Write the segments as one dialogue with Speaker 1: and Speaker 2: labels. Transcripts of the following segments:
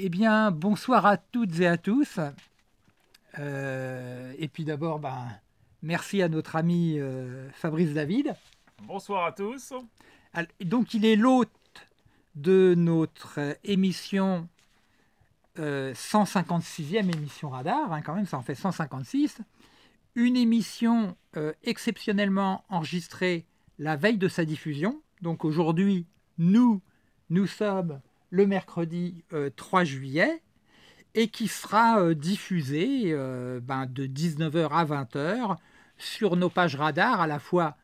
Speaker 1: Eh bien, bonsoir à toutes et à tous. Euh, et puis d'abord, ben, merci à notre ami euh, Fabrice David. Bonsoir à tous. donc, il est l'hôte de notre émission 156e euh, émission Radar, hein, quand même, ça en fait 156. Une émission exceptionnellement enregistrée la veille de sa diffusion. Donc aujourd'hui, nous, nous sommes le mercredi 3 euh, juillet et qui sera euh, diffusé euh, ben, de 19h à 20h sur nos pages radar, à la fois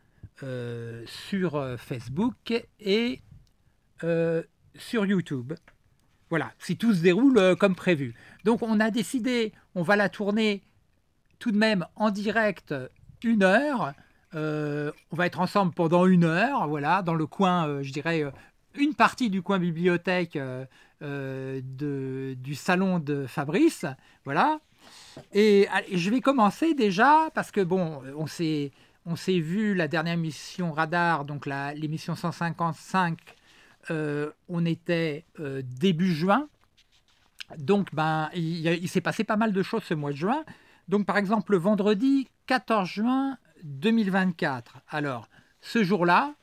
Speaker 1: sur Facebook et sur YouTube. Voilà, si tout se déroule comme prévu. Donc on a décidé, on va la tourner tout de même en direct une heure. on va être ensemble pendant une heure, voilà, dans le coin, je dirais, une partie du coin bibliothèque euh, euh, de, du salon de Fabrice. Voilà. Ah, et, je vais commencer déjà parce que, bon, on s'est, on s'est vu la dernière mission Radar, donc l'émission 155, euh, on était début juin. Donc, ben, il, il s'est passé pas mal de choses ce mois de juin. Donc, par exemple, vendredi 14 juin 2024. Alors, ce jour-là,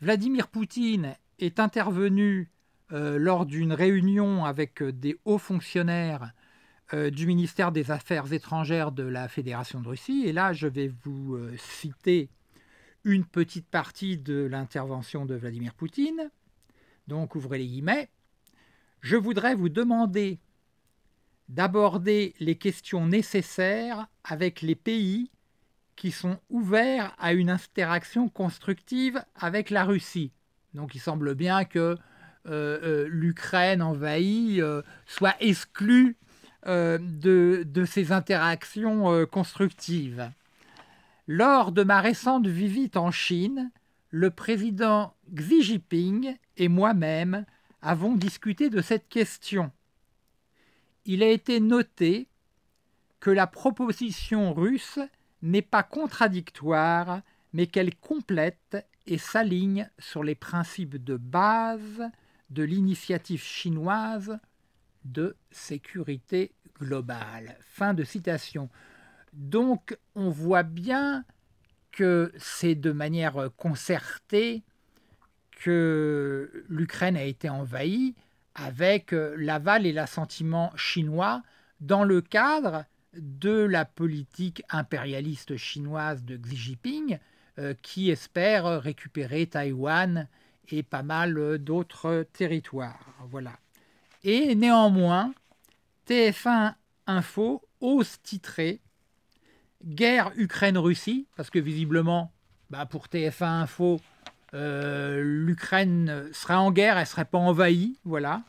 Speaker 1: Vladimir Poutine est intervenu euh, lors d'une réunion avec euh, des hauts fonctionnaires euh, du ministère des Affaires étrangères de la Fédération de Russie. Et là, je vais vous citer une petite partie de l'intervention de Vladimir Poutine. Donc, ouvrez les guillemets. Je voudrais vous demander d'aborder les questions nécessaires avec les pays qui sont ouverts à une interaction constructive avec la Russie. Donc il semble bien que euh, euh, l'Ukraine envahie euh, soit exclue de, de, ces interactions constructives. Lors de ma récente visite en Chine, le président Xi Jinping et moi-même avons discuté de cette question. Il a été noté que la proposition russe n'est pas contradictoire, mais qu'elle complète et s'aligne sur les principes de base de l'initiative chinoise de sécurité globale. Fin de citation. Donc on voit bien que c'est de manière concertée que l'Ukraine a été envahie avec l'aval et l'assentiment chinois dans le cadre de la politique impérialiste chinoise de Xi Jinping, euh, qui espère récupérer Taïwan et pas mal euh, d'autres territoires. Voilà. Et néanmoins, TF1 Info ose titrer Guerre Ukraine-Russie, parce que visiblement, bah pour TF1 Info, euh, l'Ukraine sera en guerre, elle ne serait pas envahie. Voilà.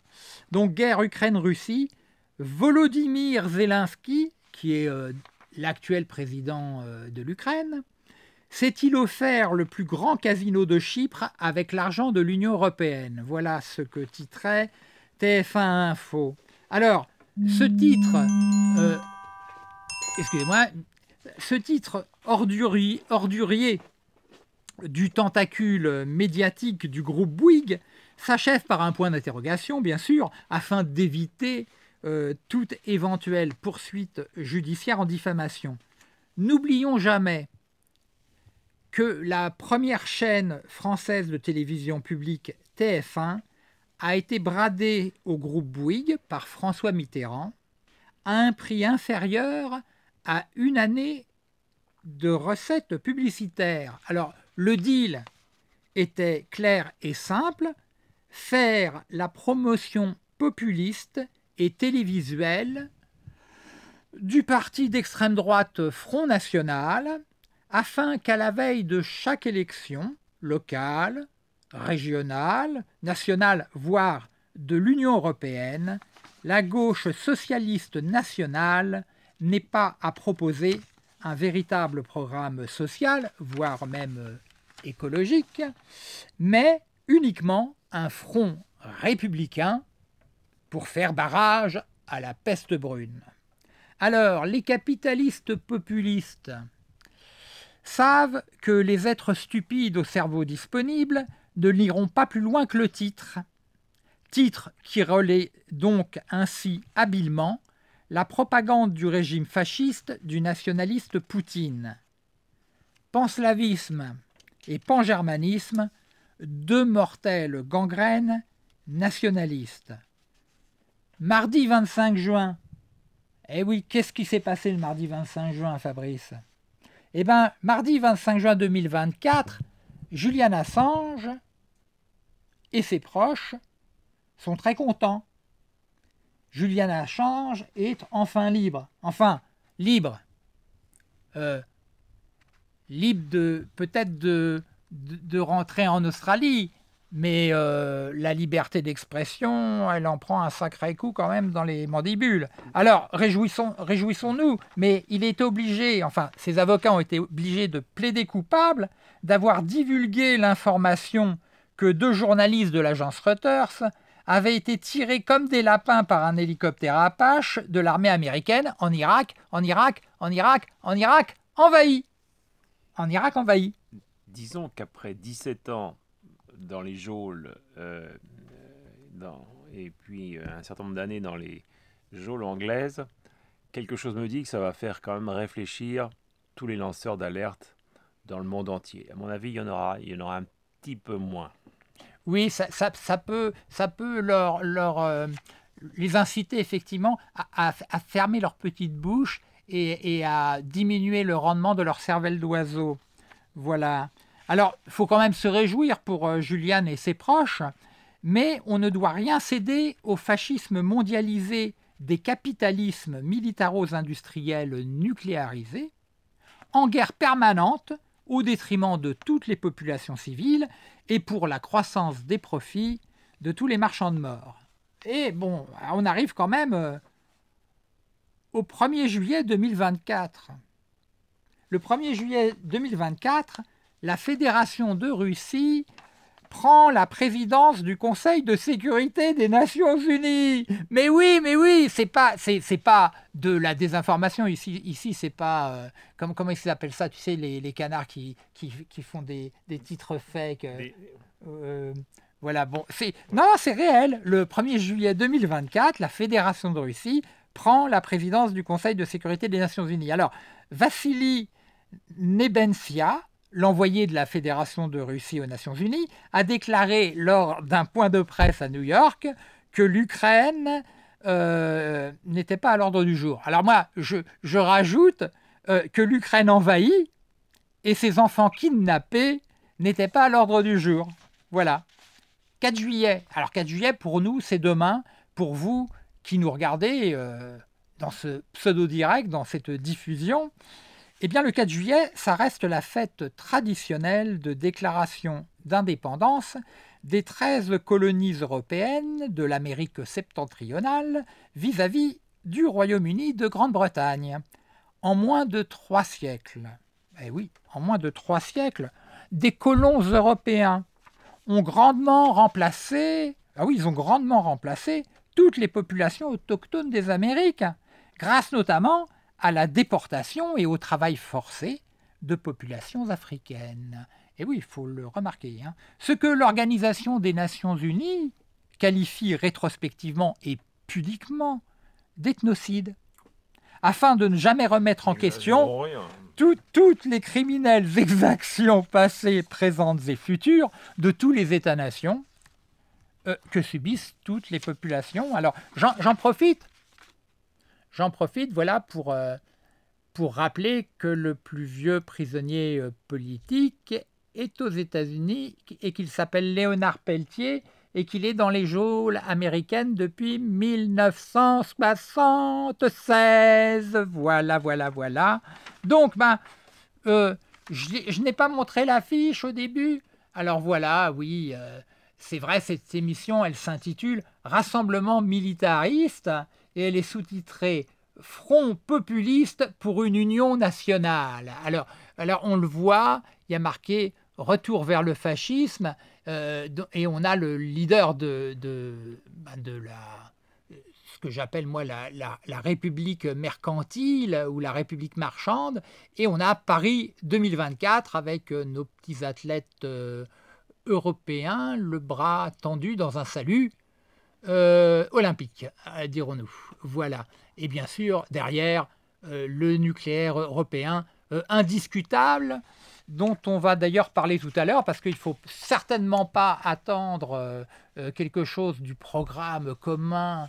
Speaker 1: Donc, guerre Ukraine-Russie. Volodymyr Zelensky, qui est l'actuel président de l'Ukraine, S'est-il offert le plus grand casino de Chypre avec l'argent de l'Union européenne Voilà ce que titrait TF1 Info. Alors, ce titre, euh, excusez-moi, ce titre ordurier, ordurier du tentacule médiatique du groupe Bouygues s'achève par un point d'interrogation, bien sûr, afin d'éviter euh, toute éventuelle poursuite judiciaire en diffamation. N'oublions jamais que la première chaîne française de télévision publique TF1 a été bradée au groupe Bouygues par François Mitterrand à un prix inférieur à une année de recettes publicitaires. Alors, le deal était clair et simple, faire la promotion populiste et télévisuelle du parti d'extrême droite Front National, afin qu'à la veille de chaque élection, locale, régionale, nationale, voire de l'Union européenne, la gauche socialiste nationale n'ait pas à proposer un véritable programme social, voire même écologique, mais uniquement un front républicain pour faire barrage à la peste brune. Alors, les capitalistes populistes savent que les êtres stupides au cerveau disponible ne liront pas plus loin que le titre. Titre qui relaie donc ainsi habilement la propagande du régime fasciste du nationaliste Poutine. Panslavisme et pangermanisme, deux mortelles gangrènes nationalistes. Mardi 25 juin. Eh oui, qu'est-ce qui s'est passé le mardi 25 juin, Fabrice eh bien, mardi 25 juin 2024, Julian Assange et ses proches sont très contents. Julian Assange est enfin libre. Enfin, libre. Euh, libre de peut-être de rentrer en Australie, mais euh, la liberté d'expression, elle en prend un sacré coup quand même dans les mandibules. Alors, réjouissons-nous, mais il est obligé, enfin, ses avocats ont été obligés de plaider coupable d'avoir divulgué l'information que deux journalistes de l'agence Reuters avaient été tirés comme des lapins par un hélicoptère Apache de l'armée américaine en Irak, en Irak, en Irak, en Irak, envahi. En Irak envahi.
Speaker 2: Disons qu'après 17 ans dans les geôles, euh, et puis euh, un certain nombre d'années dans les geôles anglaises, quelque chose me dit que ça va faire quand même réfléchir tous les lanceurs d'alerte dans le monde entier. À mon avis, il y en aura, il y en aura un petit peu moins.
Speaker 1: Oui, ça, peut, ça peut leur, leur euh, les inciter effectivement à, fermer leur petite bouche et, et, à diminuer le rendement de leur cervelle d'oiseau. Voilà. Alors, il faut quand même se réjouir pour euh, Juliane et ses proches, mais on ne doit rien céder au fascisme mondialisé des capitalismes militaro-industriels nucléarisés, en guerre permanente au détriment de toutes les populations civiles et pour la croissance des profits de tous les marchands de mort. Et bon, on arrive quand même euh, au 1er juillet 2024. Le 1er juillet 2024, la Fédération de Russie prend la présidence du Conseil de sécurité des Nations Unies. Mais oui, mais oui, c'est pas, c'est, pas de la désinformation ici. Ici, c'est pas euh, comme comment ils s'appellent ça. Tu sais, les, canards qui, qui, font des, des, titres fake. Euh, euh, voilà, bon, c'est non, c'est réel. Le 1er juillet 2024, la Fédération de Russie prend la présidence du Conseil de sécurité des Nations Unies. Alors, Vassili Nebensia, l'envoyé de la Fédération de Russie aux Nations Unies, a déclaré lors d'un point de presse à New York que l'Ukraine euh, n'était pas à l'ordre du jour. Alors moi, je, rajoute euh, que l'Ukraine envahie et ses enfants kidnappés n'étaient pas à l'ordre du jour. Voilà. 4 juillet. Alors 4 juillet, pour nous, c'est demain. Pour vous qui nous regardez euh, dans ce pseudo-direct, dans cette diffusion, eh bien, le 4 juillet, ça reste la fête traditionnelle de déclaration d'indépendance des 13 colonies européennes de l'Amérique septentrionale vis-à-vis du Royaume-Uni de Grande-Bretagne, en moins de trois siècles. Eh oui, en moins de trois siècles, des colons européens ont grandement remplacé, ah oui, ils ont grandement remplacé toutes les populations autochtones des Amériques, grâce notamment à la déportation et au travail forcé de populations africaines. Et oui, il faut le remarquer. Hein. Ce que l'Organisation des Nations Unies qualifie rétrospectivement et pudiquement d'ethnocide, afin de ne jamais remettre en question toutes les criminelles exactions passées, présentes et futures de tous les États-nations euh, que subissent toutes les populations. Alors j'en profite J'en profite, voilà, pour, euh, pour rappeler que le plus vieux prisonnier euh, politique est aux États-Unis et qu'il s'appelle Léonard Pelletier et qu'il est dans les geôles américaines depuis 1976. Voilà, voilà, voilà. Donc, ben, euh, je, n'ai pas montré l'affiche au début. Alors voilà, oui, c'est vrai, cette émission, elle s'intitule Rassemblement militariste et elle est sous-titrée Front populiste pour une union nationale. Alors, on le voit, il y a marqué retour vers le fascisme euh, et on a le leader de, ben, la ce que j'appelle moi la, République mercantile ou la République marchande, et on a Paris 2024 avec euh, nos petits athlètes euh, européens, le bras tendu dans un salut euh, olympique, euh, dirons-nous. Voilà. Et bien sûr, derrière, euh, le nucléaire européen indiscutable, dont on va d'ailleurs parler tout à l'heure, parce qu'il ne faut certainement pas attendre quelque chose du programme commun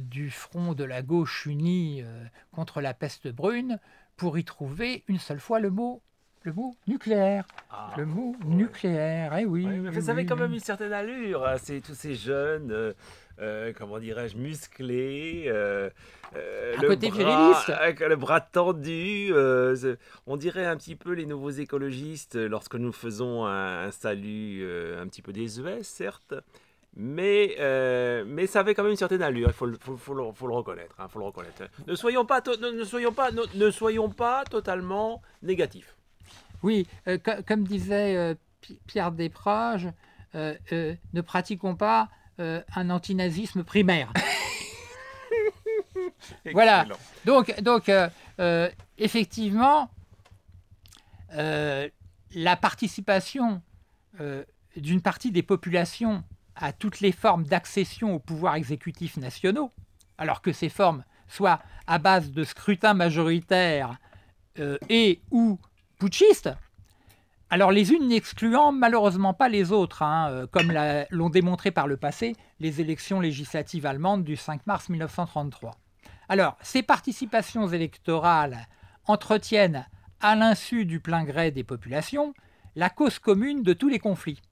Speaker 1: du front de la gauche unie contre la peste brune pour y trouver une seule fois le mot le mot nucléaire. Ah. le mot nucléaire, eh oui. mais eh ça avait quand même
Speaker 2: une certaine allure. Hein, c'est tous ces jeunes, euh, euh, comment dirais-je, musclés. Euh, le, côté bras, avec le bras tendu. on dirait un petit peu les nouveaux écologistes lorsque nous faisons un, salut un petit peu désuet, certes. Mais, mais ça avait quand même une certaine allure, il faut, le reconnaître. Hein, faut le reconnaître. Ne soyons pas, ne, soyons pas, ne soyons pas totalement négatifs.
Speaker 1: Oui, euh, comme disait euh, Pierre Desproges, euh, ne pratiquons pas un antinazisme primaire. voilà. Donc, donc effectivement, la participation d'une partie des populations à toutes les formes d'accession aux pouvoir exécutifs nationaux, alors que ces formes soient à base de scrutin majoritaire et ou putschistes, alors les unes n'excluant malheureusement pas les autres, hein, euh, comme l'ont démontré par le passé les élections législatives allemandes du 5 mars 1933. Alors, ces participations électorales entretiennent, à l'insu du plein gré des populations, la cause commune de tous les conflits.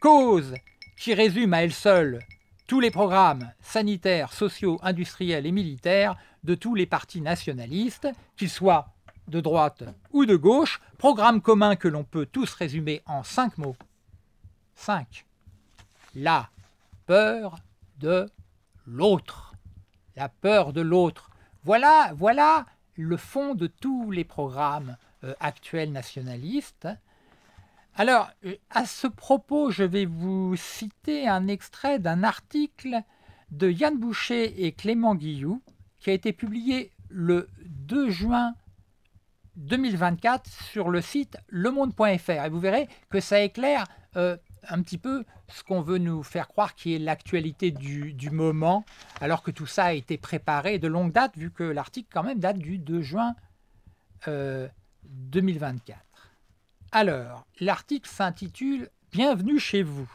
Speaker 1: Cause qui résume à elle seule tous les programmes sanitaires, sociaux, industriels et militaires de tous les partis nationalistes, qu'ils soient de droite ou de gauche, programme commun que l'on peut tous résumer en cinq mots. Cinq. La peur de l'autre. La peur de l'autre. Voilà, voilà le fond de tous les programmes euh, actuels nationalistes. Alors, euh, à ce propos, je vais vous citer un extrait d'un article de Yann Boucher et Clément Guillou qui a été publié le 2 juin 2024 sur le site lemonde.fr. Et vous verrez que ça éclaire euh, un petit peu ce qu'on veut nous faire croire qui est l'actualité du, moment, alors que tout ça a été préparé de longue date, vu que l'article quand même date du 2 juin 2024. Euh, alors, l'article s'intitule Bienvenue chez vous.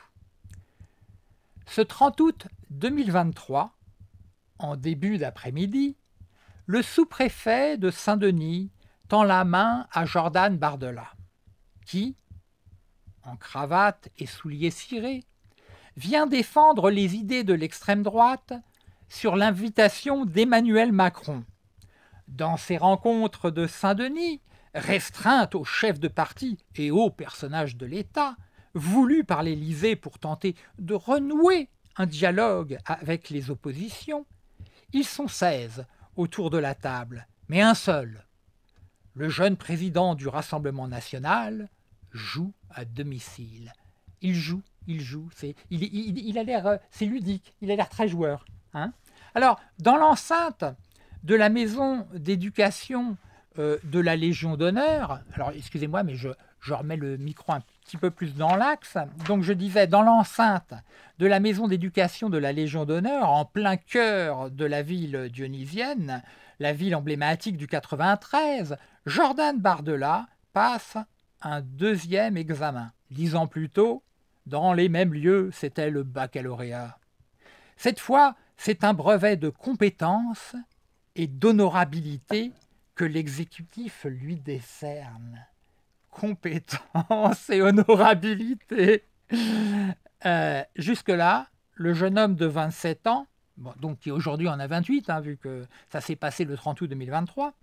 Speaker 1: Ce 30 août 2023, en début d'après-midi, le sous-préfet de Saint-Denis, tend la main à Jordan Bardella, qui, en cravate et souliers cirés, vient défendre les idées de l'extrême droite sur l'invitation d'Emmanuel Macron. Dans ses rencontres de Saint-Denis, restreintes aux chefs de parti et aux personnages de l'État, voulues par l'Élysée pour tenter de renouer un dialogue avec les oppositions, ils sont seize autour de la table, mais un seul, le jeune président du Rassemblement national joue à domicile. Il joue, il joue, c'est, il, a l'air, euh, c'est ludique, il a l'air très joueur. Hein. Alors, dans l'enceinte de la maison d'éducation euh, de la Légion d'honneur, alors excusez-moi, mais je, je remets le micro un petit peu plus dans l'axe. Donc je disais, dans l'enceinte de la maison d'éducation de la Légion d'honneur, en plein cœur de la ville dionysienne, la ville emblématique du 93, Jordan Bardella passe un deuxième examen. Dix plus tôt, dans les mêmes lieux, c'était le baccalauréat. Cette fois, c'est un brevet de compétence et d'honorabilité que l'exécutif lui décerne. Compétence et honorabilité. Euh, jusque-là, le jeune homme de 27 ans donc qui aujourd'hui en a 28, hein, vu que ça s'est passé le 30 août 2023,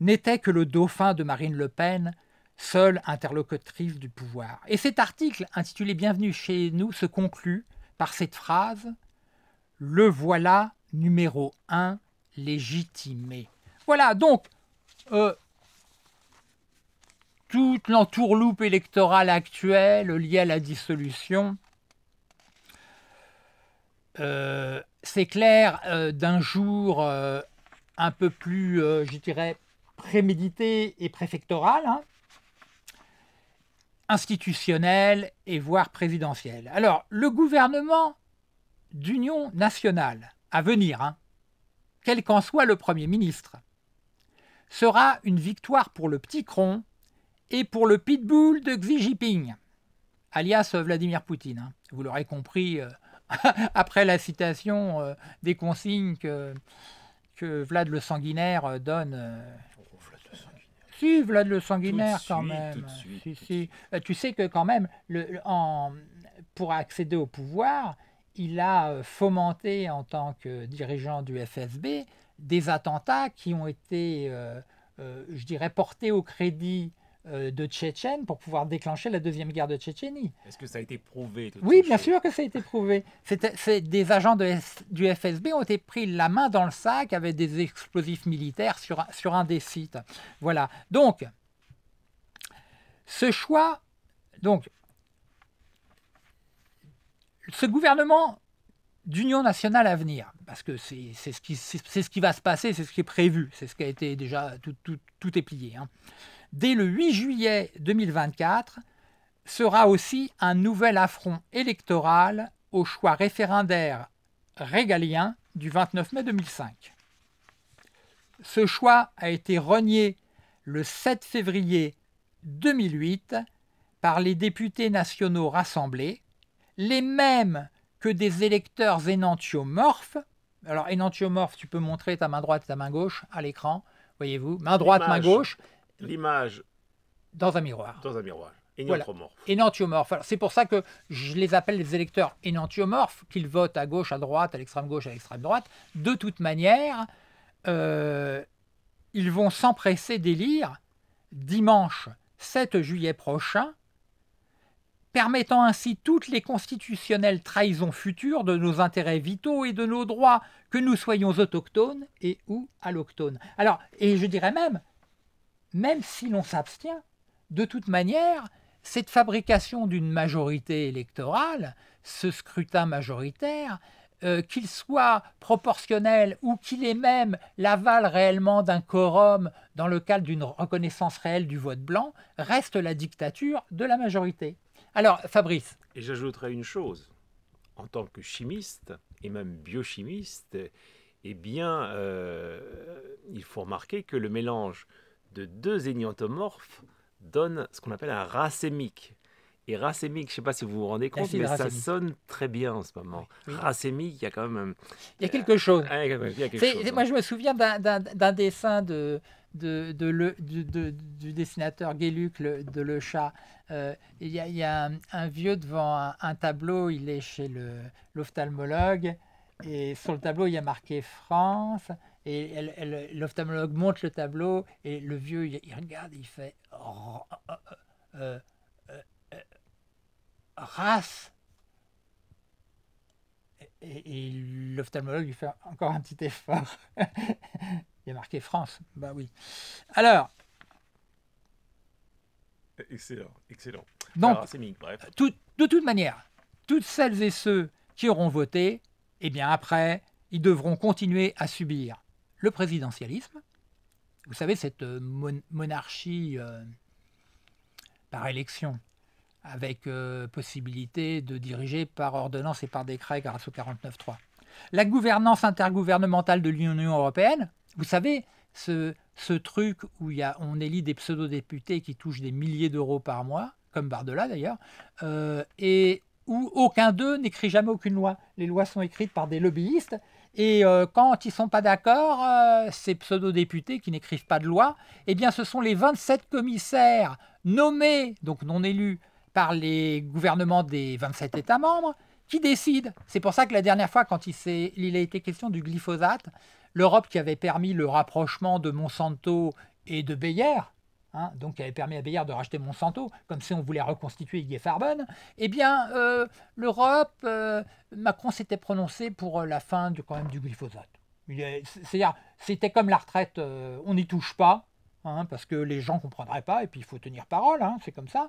Speaker 1: n'était que le dauphin de Marine Le Pen, seule interlocutrice du pouvoir. Et cet article, intitulé Bienvenue chez nous, se conclut par cette phrase Le voilà numéro 1 légitimé. Voilà, donc, euh, toute l'entourloupe électorale actuelle liée à la dissolution euh, c'est clair euh, d'un jour euh, un peu plus, je dirais, prémédité et préfectoral, hein, institutionnel et voire présidentiel. Alors, le gouvernement d'union nationale à venir, hein, quel qu'en soit le Premier ministre, sera une victoire pour le petit cron et pour le pitbull de Xi Jinping, alias Vladimir Poutine. Hein. Vous l'aurez compris, après la citation euh, des consignes que, que Vlad le Sanguinaire euh, donne. Euh, oh, Vlad le Sanguinaire. Si, Vlad le Sanguinaire quand même. tu sais que quand même, le, pour accéder au pouvoir, il a fomenté en tant que dirigeant du FSB des attentats qui ont été, je dirais, portés au crédit euh, de Tchétchène pour pouvoir déclencher la deuxième guerre de Tchétchénie. Est-ce que
Speaker 2: ça a été prouvé Oui, bien
Speaker 1: sûr que ça a été prouvé. C'est des agents du FSB ont été pris la main dans le sac avec des explosifs militaires sur, sur un des sites. Voilà. Donc, ce choix, donc, ce gouvernement d'union nationale à venir, parce que c'est ce, qui, ce qui va se passer, c'est ce qui est prévu, c'est ce qui a été déjà, tout, tout, est plié. Hein dès le 8 juillet 2024, sera aussi un nouvel affront électoral au choix référendaire régalien du 29 mai 2005. Ce choix a été renié le 7 février 2008 par les députés nationaux rassemblés, les mêmes que des électeurs énantiomorphes. Alors énantiomorphes, tu peux montrer ta main droite et ta main gauche à l'écran, voyez-vous, main droite, main gauche
Speaker 2: l'image dans un miroir. Dans un miroir. Énantiomorphe.
Speaker 1: Énantiomorphe. C'est pour ça que je les appelle les électeurs énantiomorphes, qu'ils votent à gauche, à droite, à l'extrême gauche, à l'extrême droite. De toute manière, euh, ils vont s'empresser d'élire dimanche 7 juillet prochain, permettant ainsi toutes les constitutionnelles trahisons futures de nos intérêts vitaux et de nos droits, que nous soyons autochtones et ou allochtones. Alors, et je dirais même, même si l'on s'abstient, de toute manière, cette fabrication d'une majorité électorale, ce scrutin majoritaire, euh, qu'il soit proportionnel ou qu'il ait même l'aval réellement d'un quorum dans le cadre d'une reconnaissance réelle du vote blanc, reste la dictature de la majorité. Alors, Fabrice.
Speaker 2: Et j'ajouterai une chose. En tant que chimiste, et même biochimiste, eh bien, euh, il faut remarquer que le mélange de deux éniantomorphes donne ce qu'on appelle un racémique. Et racémique, je ne sais pas si vous vous rendez compte, mais ça sonne très bien en ce moment. Racémique, il y a quand même. Il y a quelque chose. moi, je me
Speaker 1: souviens d'un dessin de, du, dessinateur Guéluc de Le Chat. Euh, il y a, un, vieux devant un, un, tableau, il est chez l'ophtalmologue, et sur le tableau, il y a marqué France, et l'ophtalmologue montre le tableau, et le vieux, il, regarde, il fait oh, oh, oh, euh, euh, euh, race. Et, l'ophtalmologue, lui fait encore un petit effort. il est marqué France. Bah oui. Alors.
Speaker 2: Excellent, excellent. Donc, bref.
Speaker 1: de toute manière, toutes celles et ceux qui auront voté, eh bien après, ils devront continuer à subir le présidentialisme, vous savez, cette euh, monarchie euh, par élection, avec euh, possibilité de diriger par ordonnance et par décret grâce au 49.3. La gouvernance intergouvernementale de l'Union européenne, vous savez, ce, truc où y a, on élit des pseudo-députés qui touchent des milliers d'euros par mois, comme Bardella d'ailleurs, et où aucun d'eux n'écrit jamais aucune loi. Les lois sont écrites par des lobbyistes et euh, quand ils ne sont pas d'accord, euh, ces pseudo-députés qui n'écrivent pas de loi, eh bien ce sont les 27 commissaires nommés, donc non élus, par les gouvernements des 27 États membres, qui décident. C'est pour ça que la dernière fois, quand il, il a été question du glyphosate, l'Europe qui avait permis le rapprochement de Monsanto et de Bayer, Hein, donc qui avait permis à Bayard de racheter Monsanto, comme si on voulait reconstituer Guy Farben, eh bien, euh, l'Europe, euh, Macron s'était prononcé pour euh, la fin du, quand même du glyphosate. C'est-à-dire, c'était comme la retraite, on n'y touche pas, hein, parce que les gens ne comprendraient pas, et puis il faut tenir parole, hein, c'est comme ça.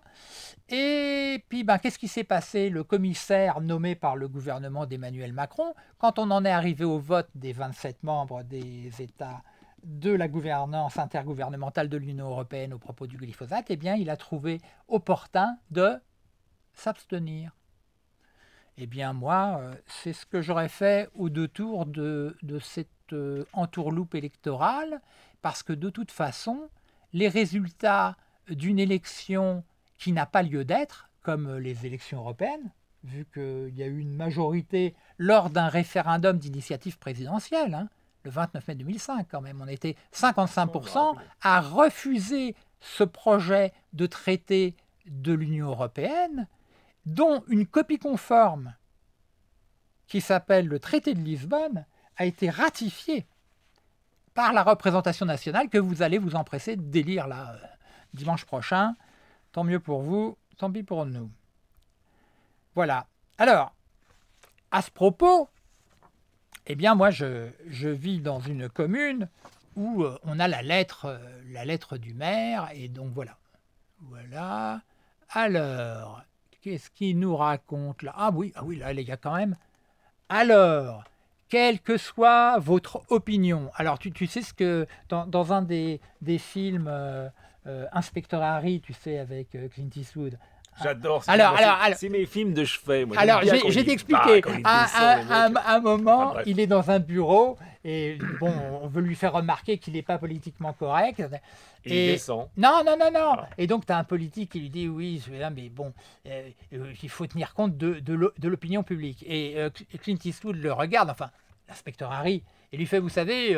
Speaker 1: Et puis, ben, qu'est-ce qui s'est passé Le commissaire nommé par le gouvernement d'Emmanuel Macron, quand on en est arrivé au vote des 27 membres des États de la gouvernance intergouvernementale de l'Union européenne au propos du glyphosate, eh bien, il a trouvé opportun de s'abstenir. Eh bien, moi, euh, c'est ce que j'aurais fait au deux tours de, cette euh, entourloupe électorale, parce que de toute façon, les résultats d'une élection qui n'a pas lieu d'être, comme les élections européennes, vu qu'il y a eu une majorité lors d'un référendum d'initiative présidentielle, hein, le 29 mai 2005 quand même, on était 55% bah, à refuser ce projet de traité de l'Union européenne, dont une copie conforme qui s'appelle le traité de Lisbonne a été ratifiée par la représentation nationale que vous allez vous empresser de délire là euh, dimanche prochain. Tant mieux pour vous, tant pis pour nous. Voilà. Alors, à ce propos, eh bien, moi, je, vis dans une commune où euh, on a la lettre, euh, la lettre du maire, et donc voilà. Voilà. Alors, qu'est-ce qu'il nous raconte là Ah oui, ah oui, là, les gars, quand même. Alors, quelle que soit votre opinion. Alors, tu, sais ce que, dans, un des, des films euh, Inspector Harry, tu sais, avec Clint Eastwood,
Speaker 2: ah. J'adore. Alors, alors, c'est mes films de chevet. alors, j'ai t'expliqué. À,
Speaker 1: un moment, il est dans un bureau et bon, on veut lui faire remarquer qu'il n'est pas politiquement correct. Et, il descend. Non, non, non, non. Ah. Et donc, tu as un politique qui lui dit Oui, mais bon, euh, euh, il faut tenir compte de, de l'opinion publique. Et euh, Clint Eastwood le regarde, enfin, l'inspecteur Harry, et lui fait Vous savez,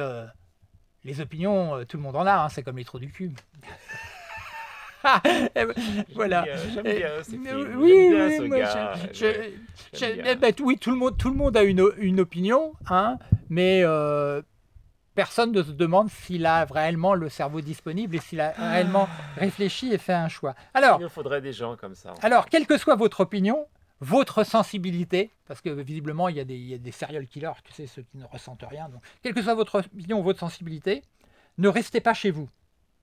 Speaker 1: les opinions, tout le monde en a, hein, c'est comme les trous du cul. Eh ben, voilà. J'aime bien, Oui, oui, tout le monde, tout le monde a une, une opinion, hein, mais euh, personne ne se demande s'il a réellement le cerveau disponible et s'il a ah. réellement réfléchi et fait un choix. Alors,
Speaker 2: il faudrait des gens comme ça. Alors,
Speaker 1: quelle que soit votre opinion, votre sensibilité, parce que visiblement il y a des, il y a serial killers, tu sais, ceux qui ne ressentent rien. Donc, quelle que soit votre opinion, votre sensibilité, ne restez pas chez vous.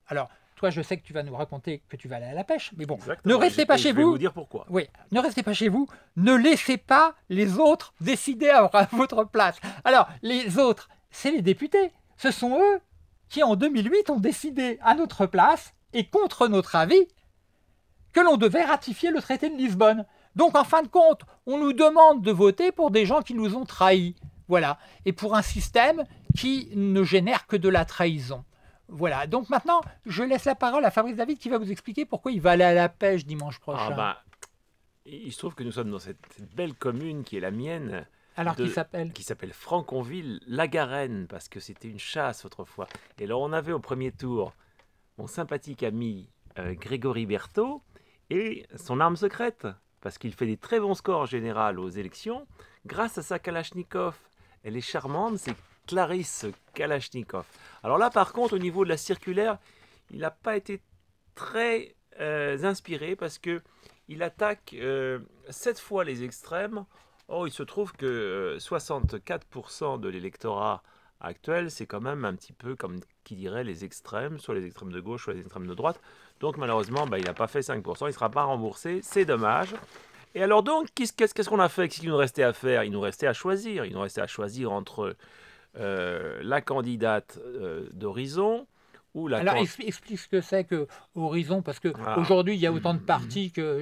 Speaker 1: Alors, toi, je sais que tu vas nous raconter que tu vas aller à la pêche, mais bon, ne restez pas chez je vous. Vais vous dire pourquoi. Oui, ne restez pas chez vous. Ne laissez pas les autres décider à votre place. Alors, les autres, c'est les députés. Ce sont eux qui, en 2008, ont décidé à notre place et contre notre avis que l'on devait ratifier le traité de Lisbonne. Donc, en fin de compte, on nous demande de voter pour des gens qui nous ont trahis. Voilà. Et pour un système qui ne génère que de la trahison. Voilà, donc maintenant, je laisse la parole à Fabrice David qui va vous expliquer pourquoi il va aller à la pêche dimanche ah prochain. Ah bah,
Speaker 2: il se trouve que nous sommes dans cette, belle commune qui est la mienne. Alors qui s'appelle Qui s'appelle Franconville, la parce que c'était une chasse autrefois. Et alors on avait au premier tour mon sympathique ami euh, Grégory Berthaud et son arme secrète, parce qu'il fait des très bons scores en général aux élections, grâce à sa Kalachnikov. Elle est charmante, c'est Clarisse Kalachnikov. Alors là, par contre, au niveau de la circulaire, il n'a pas été très euh, inspiré parce que il attaque euh, sept fois les extrêmes. Or, il se trouve que 64% euh, de l'électorat actuel, c'est quand même un petit peu comme qui dirait les extrêmes, soit les extrêmes de gauche, soit les extrêmes de droite. Donc malheureusement, bah, il n'a pas fait 5%, il ne sera pas remboursé, c'est dommage. Et alors donc, qu'est-ce qu'on a fait Qu'est-ce qu'il nous restait à faire Il nous restait à choisir. Il nous restait à choisir entre euh, la candidate euh, d'Horizon. Ou la Alors
Speaker 1: explique ce que c'est que Horizon, parce que ah. aujourd'hui il y a autant de mmh. partis que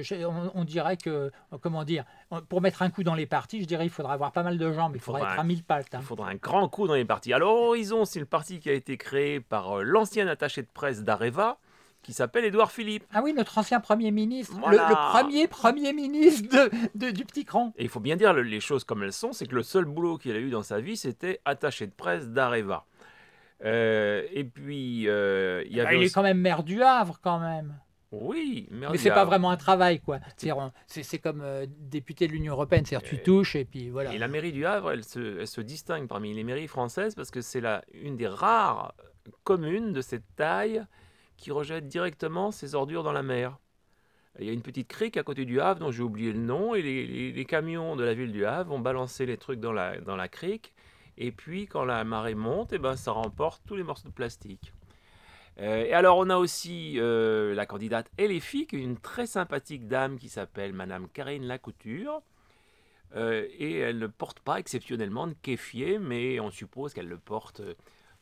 Speaker 1: on, dirait que euh, comment dire, pour mettre un coup dans les partis, je dirais qu'il faudra avoir pas mal de gens, mais il faudra, être à mille pattes. Hein. Il faudra
Speaker 2: un grand coup dans les partis. Alors Horizon, c'est le parti qui a été créé par l'ancien attaché de presse d'Areva, qui s'appelle Édouard Philippe.
Speaker 1: Ah oui, notre ancien Premier ministre, le, premier
Speaker 2: Premier ministre de, du petit cran. Et il faut bien dire les choses comme elles sont, c'est que le seul boulot qu'il a eu dans sa vie, c'était attaché de presse d'Areva. Euh, et puis, euh, il y ah bah, avait... est quand
Speaker 1: même maire du Havre, quand même.
Speaker 2: Oui, maire mais c'est pas vraiment
Speaker 1: un travail, quoi. C'est comme euh, député de l'Union européenne, c'est-à-dire tu touches et puis voilà. Et la
Speaker 2: mairie du Havre, elle se, elle se distingue parmi les mairies françaises parce que c'est une des rares communes de cette taille qui rejette directement ses ordures dans la mer. Il y a une petite crique à côté du Havre dont j'ai oublié le nom, et les, camions de la ville du Havre vont balancer les trucs dans la, dans la crique, et puis quand la marée monte, et eh ben, ça remporte tous les morceaux de plastique. Euh, et alors on a aussi euh, la candidate éléphique, une très sympathique dame qui s'appelle Madame Karine Lacouture, euh, et elle ne porte pas exceptionnellement de kéfier, mais on suppose qu'elle le porte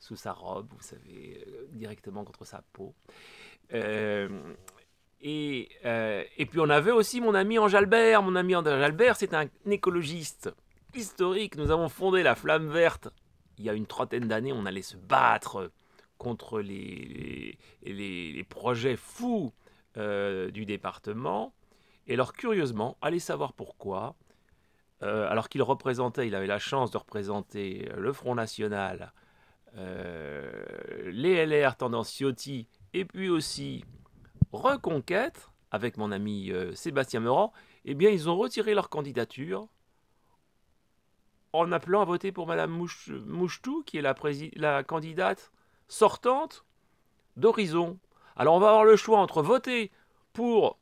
Speaker 2: sous sa robe, vous savez, euh, directement contre sa peau. Euh, euh, et, puis on avait aussi mon ami Ange Albert. Mon ami Ange Albert, c'est un écologiste historique. Nous avons fondé la Flamme Verte. Il y a une trentaine d'années, on allait se battre contre les, les, projets fous du département. Et alors, curieusement, allez savoir pourquoi, alors qu'il représentait, il avait la chance de représenter le Front National euh, les LR tendance et puis aussi Reconquête, avec mon ami euh, Sébastien Meurant, eh bien, ils ont retiré leur candidature en appelant à voter pour Madame Mouchetou, qui est la, la candidate sortante d'Horizon. Alors, on va avoir le choix entre voter pour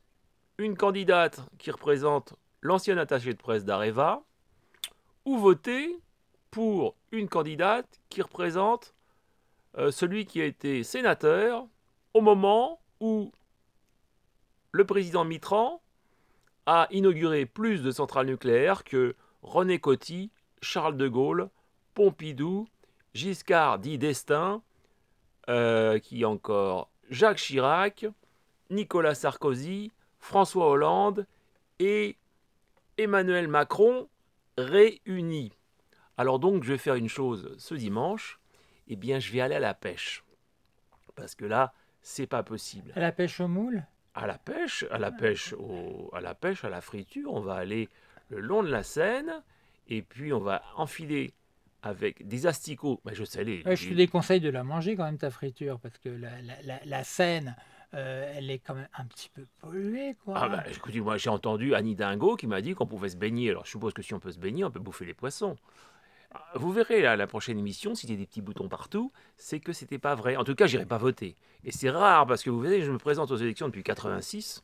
Speaker 2: une candidate qui représente l'ancienne attaché de presse d'Areva ou voter pour une candidate qui représente euh, celui qui a été sénateur au moment où le président Mitran a inauguré plus de centrales nucléaires que René Coty, Charles de Gaulle, Pompidou, Giscard dit Destin, euh, qui encore Jacques Chirac, Nicolas Sarkozy, François Hollande et Emmanuel Macron réunis. Alors donc, je vais faire une chose ce dimanche, eh bien, je vais aller à la pêche. Parce que là, c'est pas possible. À
Speaker 1: la pêche au moule
Speaker 2: À la pêche, à la pêche, à la pêche, à la friture. On va aller le long de la Seine et puis on va enfiler avec des asticots. Mais bah, je sais les, te
Speaker 1: déconseille de la manger quand même ta friture parce que la, la, Seine. Euh, elle est quand même un petit peu polluée, ah, bah,
Speaker 2: moi j'ai entendu Annie Dingo qui m'a dit qu'on pouvait se baigner. Alors je suppose que si on peut se baigner, on peut bouffer les poissons. Vous verrez la prochaine émission, si a des petits boutons partout, c'est que c'était pas vrai. En tout cas, j'irai pas voter. Et c'est rare parce que vous voyez, je me présente aux élections depuis 86.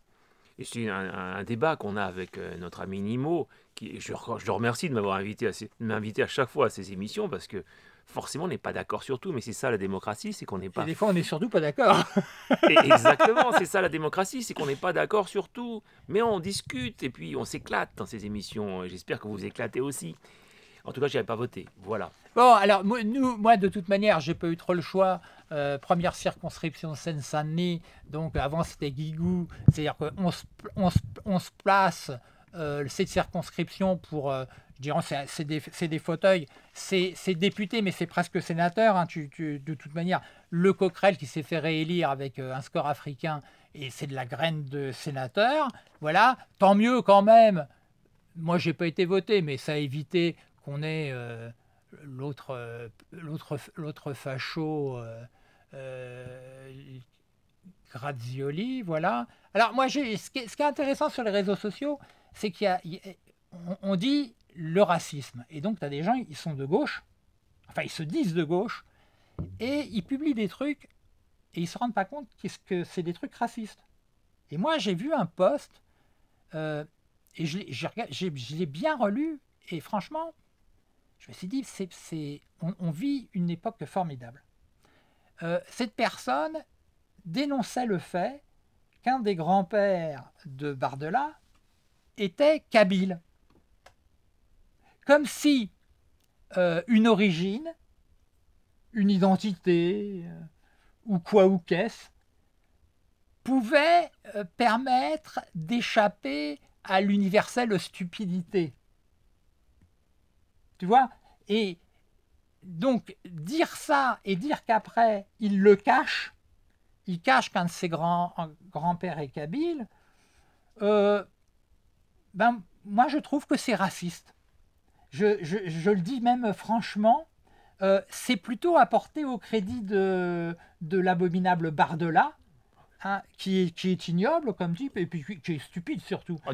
Speaker 2: Et c'est un, débat qu'on a avec euh, notre ami Nimo. Qui, je, le remercie de m'avoir invité à, m'inviter à chaque fois à ces émissions parce que forcément, on n'est pas d'accord sur tout, mais c'est ça la démocratie, c'est qu'on n'est pas. des
Speaker 1: fois, on n'est surtout pas d'accord. exactement,
Speaker 2: c'est ça la démocratie, c'est qu'on n'est pas d'accord sur tout, mais on discute et puis on s'éclate dans ces émissions. J'espère que vous vous éclatez aussi. En tout cas, je n'avais pas voté. Voilà.
Speaker 1: Bon, alors, moi, nous, moi, de toute manière, j'ai pas eu trop le choix. Euh, première circonscription Seine-Saint-Denis, donc avant c'était Guigou, c'est-à-dire qu'on se, on se, place euh, cette circonscription pour, euh, je dirais, c'est des, fauteuils, c'est député, mais c'est presque sénateur, hein. de toute manière. Le Coquerel qui s'est fait réélire avec un score africain, et c'est de la graine de sénateur, voilà, tant mieux quand même. Moi, j'ai pas été voté, mais ça a évité est euh, euh, l'autre l'autre facho euh, Grazioli, voilà. Alors moi, ce qui, ce qui, est, intéressant sur les réseaux sociaux, c'est qu'il y a, on, dit le racisme. Et donc, tu as des gens, ils sont de gauche, enfin, ils se disent de gauche, et ils publient des trucs, et ils se rendent pas compte qu'est-ce que c'est des trucs racistes. Et moi, j'ai vu un post, et je, je l'ai bien relu, et franchement, je me suis dit, on, vit une époque formidable. Euh, cette personne dénonçait le fait qu'un des grands-pères de Bardella était kabyle. Comme si euh, une origine, une identité, euh, ou quoi ou qu'est-ce, pouvait permettre d'échapper à l'universelle stupidité tu vois Et donc, dire ça et dire qu'après, il le cache, il cache qu'un de ses grands, pères est kabyle, euh, ben, moi je trouve que c'est raciste. Je, le dis même franchement, euh, c'est plutôt apporté au crédit de, de l'abominable Bardella, Hein, qui, est, qui, est, ignoble comme type et puis qui est stupide surtout. Ah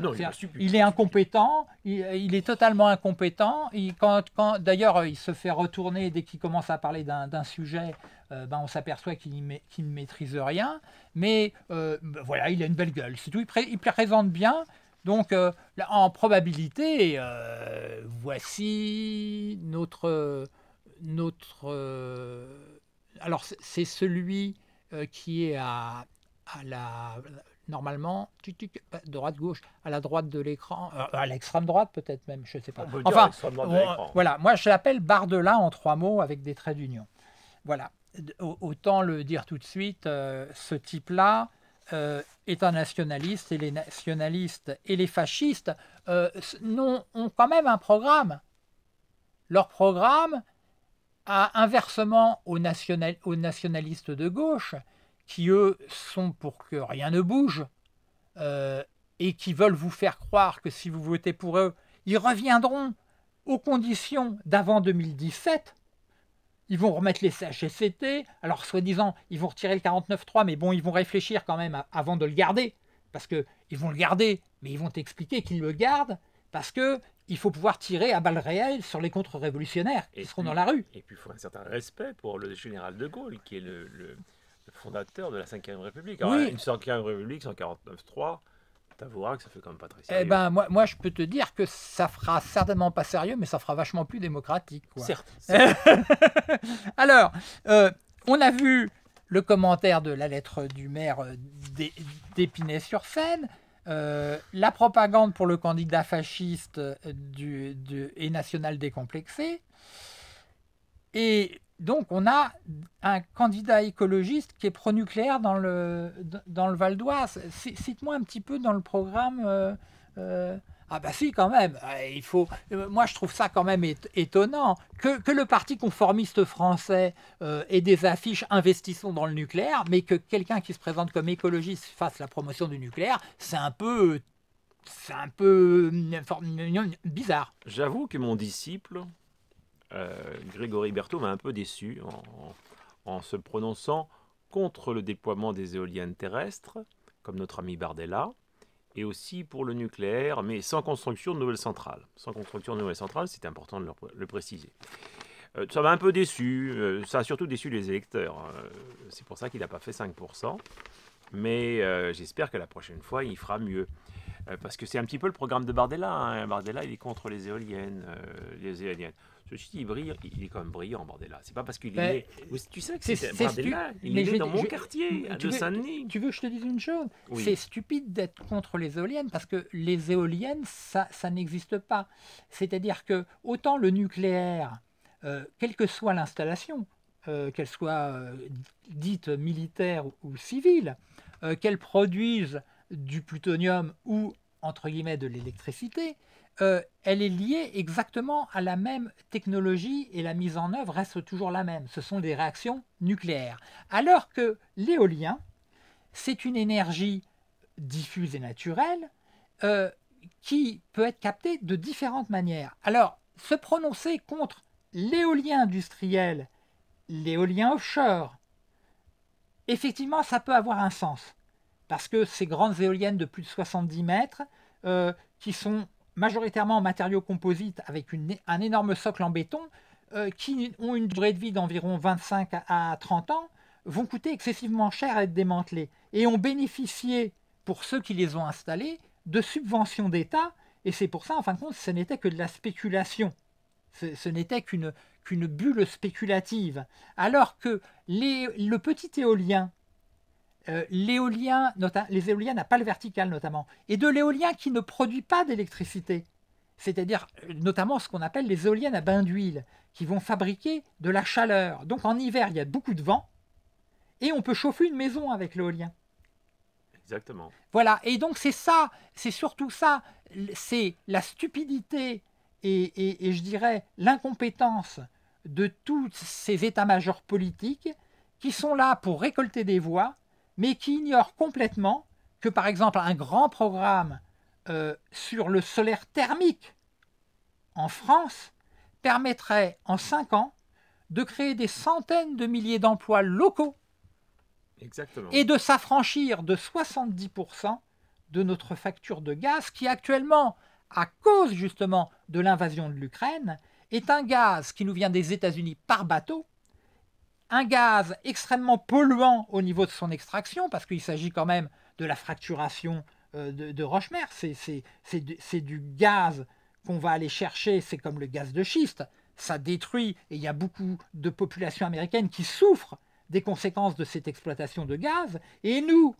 Speaker 1: il, est incompétent, il, est totalement incompétent. quand, quand D'ailleurs, euh, il se fait retourner dès qu'il commence à parler d'un sujet, euh, ben on s'aperçoit qu'il ne maîtrise rien. Mais euh, ben, voilà, il a une belle gueule, c'est tout. Il, il, présente bien. Donc, en probabilité, voici notre. notre alors, c'est celui qui est à à la, normalement, bah, droite, gauche, à la droite de l'écran, euh, à l'extrême droite peut-être même, je ne sais pas. enfin, voilà, moi je l'appelle barre en trois mots avec des traits d'union. Voilà, autant le dire tout de suite, euh, ce type-là euh, est un nationaliste et les nationalistes et les fascistes ont quand même un programme. Leur programme a inversement aux nationalistes de gauche, qui eux sont pour que rien ne bouge, euh, et qui veulent vous faire croire que si vous votez pour eux, ils reviendront aux conditions d'avant 2017. Ils vont remettre les CHSCT, alors soi-disant, ils vont retirer le 49-3 mais bon, ils vont réfléchir quand même avant de le garder, parce qu'ils vont le garder, mais ils vont expliquer qu'ils le gardent, parce que il faut pouvoir tirer à balles réelles sur les contre-révolutionnaires qui et seront dans la rue.
Speaker 2: Et puis il faut un certain respect pour le général de Gaulle, qui est le fondateur de la 5ème République. Alors, Une 5ème République, 149-3, t'avoueras que ça fait quand même pas très eh sérieux. Eh ben,
Speaker 1: moi, moi, je peux te dire que ça fera certainement pas sérieux, mais ça fera vachement plus démocratique. Certes. Alors, euh, on a vu le commentaire de la lettre du maire euh, d'Épinay-sur-Seine. Euh, la propagande pour le candidat fasciste du, et national décomplexé. Et donc on a un candidat écologiste qui est pronucléaire dans le, dans le Val d'Oise. Cite-moi un petit peu dans le programme. Euh, euh, ah bah si quand même, euh, il faut. Moi je trouve ça quand même étonnant que, que le parti conformiste français ait des affiches investissons dans le nucléaire, mais que quelqu'un qui se présente comme écologiste fasse la promotion du nucléaire, c'est un peu, c'est un peu
Speaker 2: bizarre. J'avoue que mon disciple, euh, Grégory Berthaud m'a un peu déçu en, se prononçant contre le déploiement des éoliennes terrestres, comme notre ami Bardella, et aussi pour le nucléaire, mais sans construction de nouvelles centrales. Sans construction de nouvelles centrales, c'est important de le, préciser. Euh, ça m'a un peu déçu, euh, ça a surtout déçu les électeurs. Hein. c'est pour ça qu'il n'a pas fait 5%, mais j'espère que la prochaine fois, il fera mieux. Parce que c'est un petit peu le programme de Bardella. Hein. Bardella, il est contre les éoliennes. les éoliennes. Ceci dit, il brille, il est quand même brillant, là C'est pas parce qu'il est. Ben, tu sais que c'est il est dans mon quartier, à Saint-Denis.
Speaker 1: Tu veux que je te dise une chose C'est stupide d'être contre les éoliennes parce que les éoliennes, ça, n'existe pas. C'est-à-dire que autant le nucléaire, euh, quelle que soit l'installation, euh, qu'elle soit euh, dite militaire ou civile, qu'elle produise du plutonium ou entre guillemets de l'électricité, euh, elle est liée exactement à la même technologie et la mise en œuvre reste toujours la même. Ce sont des réactions nucléaires. Alors que l'éolien, c'est une énergie diffuse et naturelle euh, qui peut être captée de différentes manières. Alors, se prononcer contre l'éolien industriel, l'éolien offshore, effectivement, ça peut avoir un sens. Parce que ces grandes éoliennes de plus de 70 mètres, euh, qui sont majoritairement en matériaux composites avec un énorme socle en béton, euh, qui ont une durée de vie d'environ 25 à 30 ans, vont coûter excessivement cher à être démantelés et ont bénéficié, pour ceux qui les ont installés, de subventions d'État. Et c'est pour ça, en fin de compte, ce n'était que de la spéculation. Ce, n'était qu'une bulle spéculative. Alors que les, le petit éolien euh, l'éolien, les éoliennes à pale verticale notamment, et de l'éolien qui ne produit pas d'électricité, c'est-à-dire euh, notamment ce qu'on appelle les éoliennes à bain d'huile, qui vont fabriquer de la chaleur. Donc en hiver, il y a beaucoup de vent, et on peut chauffer une maison avec l'éolien. Exactement. Voilà, et donc c'est ça, c'est surtout ça, c'est la stupidité et, et je dirais l'incompétence de tous ces états-majors politiques qui sont là pour récolter des voix mais qui ignore complètement que, par exemple, un grand programme euh, sur le solaire thermique en France permettrait en cinq ans de créer des centaines de milliers d'emplois locaux et de s'affranchir de 70% de notre facture de gaz qui actuellement, à cause justement de l'invasion de l'Ukraine, est un gaz qui nous vient des États-Unis par bateau un gaz extrêmement polluant au niveau de son extraction, parce qu'il s'agit quand même de la fracturation euh, de, roche Rochemer, c'est du gaz qu'on va aller chercher, c'est comme le gaz de schiste, ça détruit, et il y a beaucoup de populations américaines qui souffrent des conséquences de cette exploitation de gaz, et nous,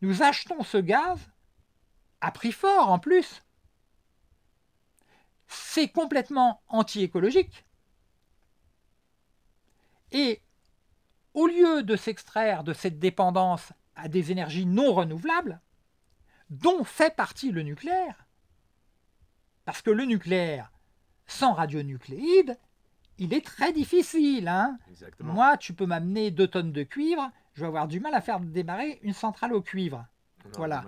Speaker 1: nous achetons ce gaz à prix fort en plus. C'est complètement anti-écologique. Et au lieu de s'extraire de cette dépendance à des énergies non renouvelables, dont fait partie le nucléaire, parce que le nucléaire, sans radionucléides, il est très difficile. Hein. Moi, tu peux m'amener deux tonnes de cuivre, je vais avoir du mal à faire démarrer une centrale au cuivre. voilà.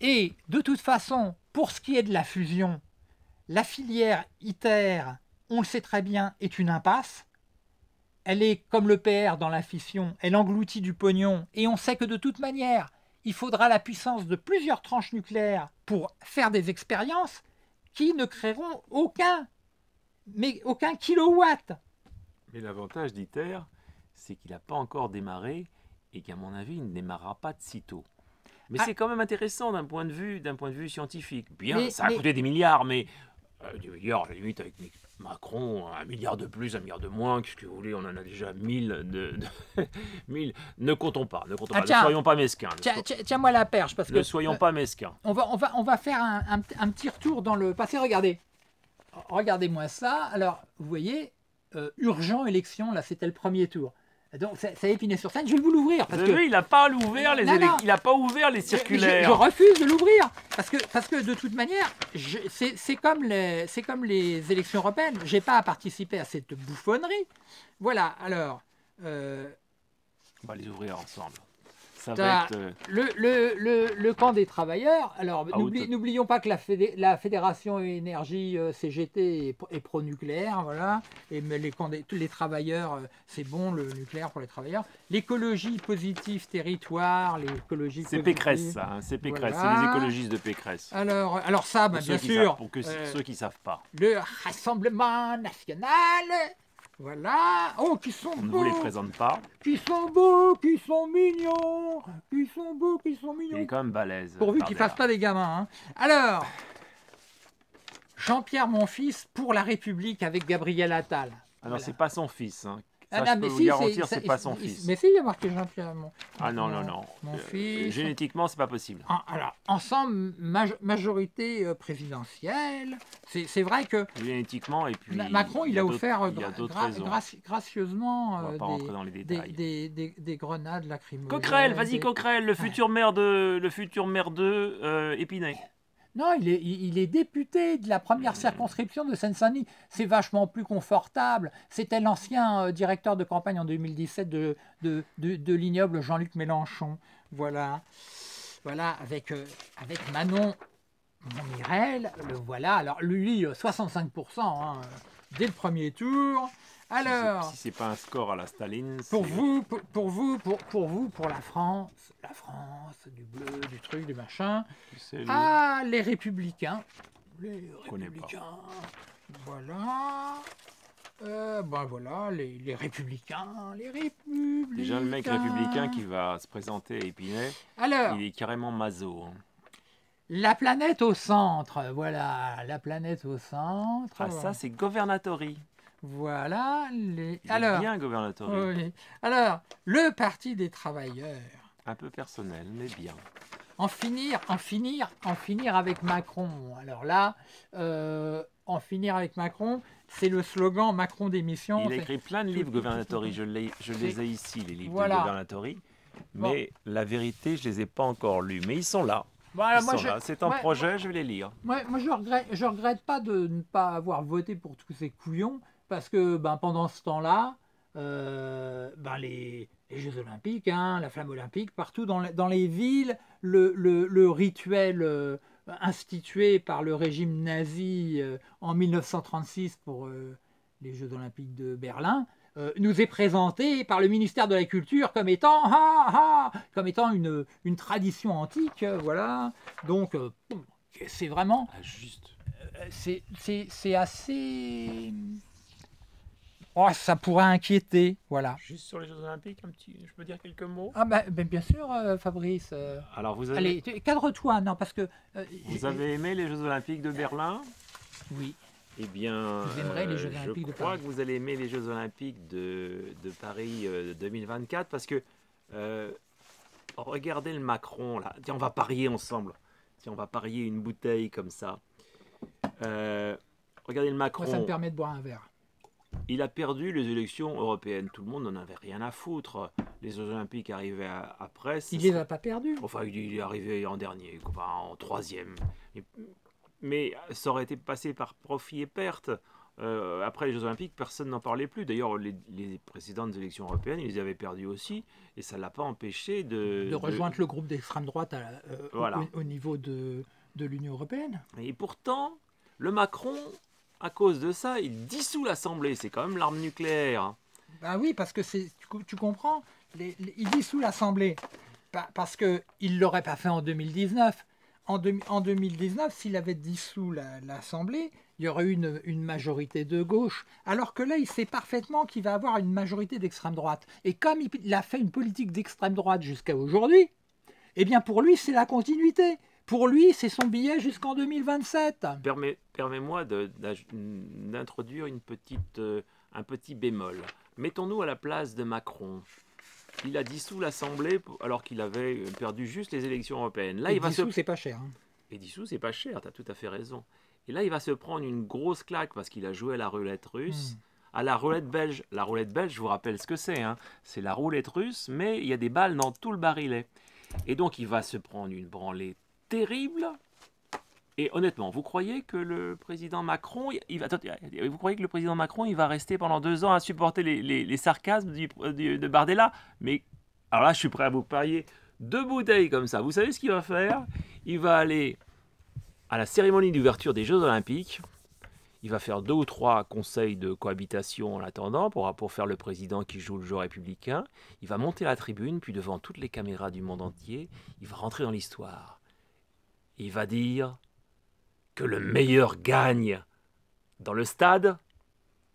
Speaker 1: Et de toute façon, pour ce qui est de la fusion, la filière ITER, on le sait très bien, est une impasse. Elle est comme le PR dans la fission, elle engloutit du pognon, et on sait que de toute manière, il faudra la puissance de plusieurs tranches nucléaires pour faire des expériences qui ne créeront aucun, mais aucun kilowatt.
Speaker 2: Mais l'avantage d'ITER, c'est qu'il n'a pas encore démarré et qu'à mon avis, il ne démarrera pas de sitôt. Mais ah. c'est quand même intéressant d'un point de vue, d'un point de vue scientifique. Bien, ça a coûté des milliards, mais euh, la limite, avec Macron, un milliard de plus, un milliard de moins, qu'est-ce que vous voulez, on en a déjà mille. De, Ne comptons pas, ne comptons ah, pas. ne soyons pas mesquins.
Speaker 1: Tiens-moi la perche. Parce ne soyons pas mesquins. Euh, on va, on va, on va faire un, petit retour dans le passé. Regardez. Regardez-moi ça. Alors, vous voyez, euh, urgent élection, là, c'était le premier tour. Donc, ça épiné sur scène, je vais vous l'ouvrir. Parce que... il n'a
Speaker 2: pas, ouvert les Il a pas ouvert les circulaires. Je,
Speaker 1: refuse de l'ouvrir. Parce que, parce que de toute manière, c'est comme, les, comme les élections européennes. J'ai pas à participer à cette bouffonnerie. Voilà, alors. Euh,
Speaker 2: On va les ouvrir ensemble. Euh,
Speaker 1: le, le, le, camp des travailleurs. Alors, ah, n'oublions pas que la, la Fédération Énergie euh, CGT est, pro-nucléaire, voilà. Et mais les, camps des, les travailleurs, euh, c'est bon le nucléaire pour les travailleurs. L'écologie positive territoire, l'écologie. C'est Pécresse, ça. Hein, c'est c'est les écologistes
Speaker 2: de Pécresse. Alors, alors ça, bah, bien sûr. pour que ceux qui savent pas.
Speaker 1: Le Rassemblement national voilà. Oh, qui sont beaux. On ne vous les présente pas. Qui sont beaux, qui sont mignons. Qui sont beaux, qui sont mignons. Il est
Speaker 2: quand même balèze. Pourvu qu'ils ne fassent
Speaker 1: pas des gamins. Hein. Alors, Jean-Pierre, mon fils, pour la République avec Gabriel Attal. Alors, ah ce c'est pas son
Speaker 2: fils hein, ah ça, vous si, garantir, c'est pas son fils. Mais
Speaker 1: s'il y a marqué Jean-Pierre
Speaker 2: Ah non, non, non. Mon euh, fils. Génétiquement, c'est pas possible. Ah, alors,
Speaker 1: ensemble, majorité euh, présidentielle, c'est vrai que. Génétiquement, et puis. Macron, il, a, offert euh, gracieusement des, grenades lacrymogènes. Coquerel, vas-y, Coquerel,
Speaker 2: le futur maire de, le futur maire de Épinay.
Speaker 1: Non, il est, député de la première circonscription de Seine-Saint-Denis. C'est vachement plus confortable. C'était l'ancien euh, directeur de campagne en 2017 de, l'ignoble Jean-Luc Mélenchon. Voilà. Voilà, avec, euh, Manon Mirel. Le voilà. Alors, lui, 65%. Euh, hein, dès le premier tour. Alors. Si c'est pas un score à la Staline. Pour vous, pour, vous, pour, vous, pour la France, la France, du bleu, du truc, du machin. Ah, les Républicains. Les Républicains. Voilà. Euh, ben voilà, les, républicains, les républicains. Déjà, le mec républicain
Speaker 2: qui va se présenter à Épinay, Alors, il est carrément Mazo. Hein.
Speaker 1: La planète au centre, voilà, la planète au centre. Ah, ça, c'est
Speaker 2: Governatory.
Speaker 1: Voilà les. Alors, bien Alors, le Parti des travailleurs.
Speaker 2: Un peu personnel, mais bien.
Speaker 1: En finir, en finir, en finir avec Macron. Alors là, euh, en finir avec Macron, c'est le slogan Macron démission. Il a écrit
Speaker 2: plein de livres gouvernatori. Je, je les ai ici, les livres Mais la vérité, je ne les ai pas encore lus. Mais ils sont là.
Speaker 1: Voilà, c'est un projet, je vais les lire. moi, je regrette, je regrette pas de ne pas avoir voté pour tous ces couillons, parce que ben, pendant ce temps-là, euh, ben, les, Jeux Olympiques, hein, la flamme olympique, partout dans, les villes, le, rituel euh, institué par le régime nazi euh, en 1936 pour les Jeux Olympiques de Berlin, nous est présenté par le ministère de la Culture comme étant, ah, ah, comme étant une, tradition antique. Voilà. Donc, c'est vraiment. Ah, c'est assez oh, ça pourrait inquiéter, voilà. Juste sur les Jeux Olympiques, un petit, je peux dire quelques mots Ah ben, ben, bien sûr, euh, Fabrice. Euh. Alors vous avez... Allez, cadre-toi, non, parce que... Euh, vous avez
Speaker 2: aimé les Jeux Olympiques de Berlin Oui. Eh bien, je crois que vous allez aimer les Jeux Olympiques de, de Paris 2024 parce que regardez le Macron là. Tiens, on va parier ensemble. Tiens, on va parier une bouteille comme ça. regardez le Macron. ça me
Speaker 1: permet de boire un verre
Speaker 2: il a perdu les élections européennes. Tout le monde n'en avait rien à foutre. Les Jeux Olympiques arrivaient après. Il les a pas perdu. Enfin, il est arrivé en dernier, en troisième. mais ça aurait été passé par profit et perte. Euh, après les Jeux Olympiques, personne n'en parlait plus. D'ailleurs, les, précédentes élections européennes, ils les avaient perdu aussi, et ça ne l'a pas empêché de... De rejoindre
Speaker 1: le groupe d'extrême droite euh, au, niveau de l'Union européenne.
Speaker 2: Et pourtant, le Macron, à cause de ça, il dissout l'Assemblée. C'est quand même l'arme nucléaire.
Speaker 1: Bah oui, parce que c'est, tu, comprends, il dissout l'Assemblée. parce que il l'aurait pas fait en 2019. En, 2019, s'il avait dissous l'Assemblée, il y aurait eu une, majorité de gauche. Alors que là, il sait parfaitement qu'il va avoir une majorité d'extrême droite. Et comme il, il a fait une politique d'extrême droite jusqu'à aujourd'hui, eh bien pour lui, c'est la continuité. Pour lui, c'est son billet jusqu'en 2027.
Speaker 2: Permets, moi d'introduire une petite, euh, un petit bémol. Mettons-nous à la place de Macron. Il a dissous l'Assemblée alors qu'il avait perdu juste les élections européennes. Là, il dissous, va se... c'est pas cher. Hein. Et dissous, c'est pas cher, tu as tout à fait raison. Et là, il va se prendre une grosse claque parce qu'il a joué à la roulette russe. Hmm. à la roulette belge. La roulette belge, je vous rappelle ce que c'est. Hein. C'est la roulette russe, mais il y a des balles dans tout le barillet. Et donc, il va se prendre une branlée terrible. Et honnêtement, vous croyez que le président Macron, il va, euh, vous croyez que le président Macron, il va rester pendant deux ans à supporter les, sarcasmes de Bardella Mais alors là, je suis prêt à vous parier deux bouteilles comme ça. Vous savez ce qu'il va faire Il va aller à la cérémonie d'ouverture des Jeux Olympiques. Il va faire deux ou trois conseils de cohabitation en attendant pour, pour faire le président qui joue le jeu républicain. Il va monter à la tribune, puis devant toutes les caméras du monde entier, il va rentrer dans l'histoire il va dire
Speaker 1: que le meilleur
Speaker 2: gagne dans le stade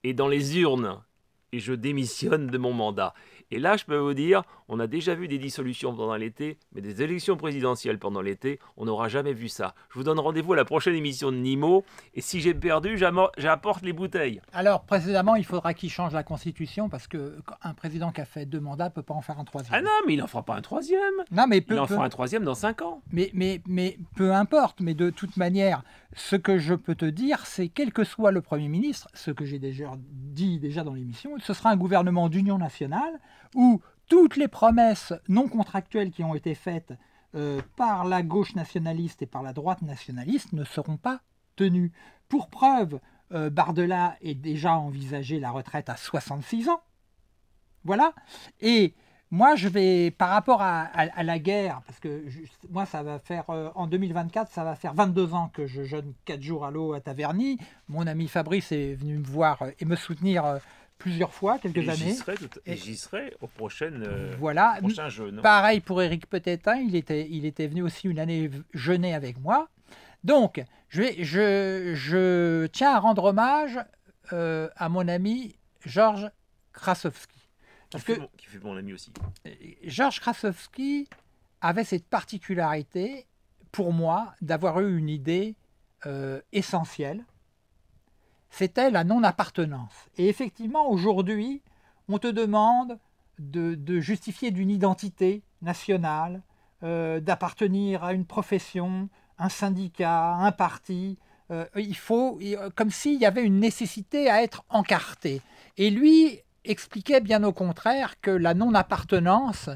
Speaker 2: et dans les urnes. Et je démissionne de mon mandat. Et là, je peux vous dire, on a déjà vu des dissolutions pendant l'été, mais des élections présidentielles pendant l'été, on n'aura jamais vu ça. Je vous donne rendez-vous à la prochaine émission de Nimo, et si j'ai perdu, j'apporte les bouteilles.
Speaker 1: Alors, précédemment, il faudra qu'il change la Constitution, parce qu'un président qui a fait deux mandats ne peut pas en faire un troisième.
Speaker 2: Ah non, mais il n'en fera pas un troisième.
Speaker 1: Non, mais il en fera un
Speaker 2: troisième dans cinq ans.
Speaker 1: Mais, mais, mais peu importe, mais de toute manière, ce que je peux te dire, c'est quel que soit le Premier ministre, ce que j'ai déjà dit déjà dans l'émission, ce sera un gouvernement d'union nationale où toutes les promesses non contractuelles qui ont été faites euh, par la gauche nationaliste et par la droite nationaliste ne seront pas tenues. Pour preuve, euh, Bardella est déjà envisagé la retraite à 66 ans. Voilà. Et moi, je vais, par rapport à, la guerre, parce que moi, ça va faire, euh, en 2024, ça va faire 22 ans que je jeûne 4 jours à l'eau à Taverny. Mon ami Fabrice est venu me voir euh, et me soutenir plusieurs fois, quelques années.
Speaker 2: et, j'y serai au prochain, jeûne. Euh,
Speaker 1: voilà. prochain Pareil pour Eric Petetin, il était, il était venu aussi une année jeûner avec moi. Donc, je, je, tiens à rendre hommage euh, à mon ami Georges Krasowski. Parce qui, que, mon,
Speaker 2: qui ami aussi. Euh,
Speaker 1: Georges Krasowski avait cette particularité, pour moi, d'avoir eu une idée essentielle c'était la non-appartenance. Et effectivement, aujourd'hui, on te demande de, justifier d'une identité nationale, euh, d'appartenir à une profession, un syndicat, un parti. Euh, il faut, comme s'il y avait une nécessité à être encarté. Et lui expliquait bien au contraire que la non-appartenance,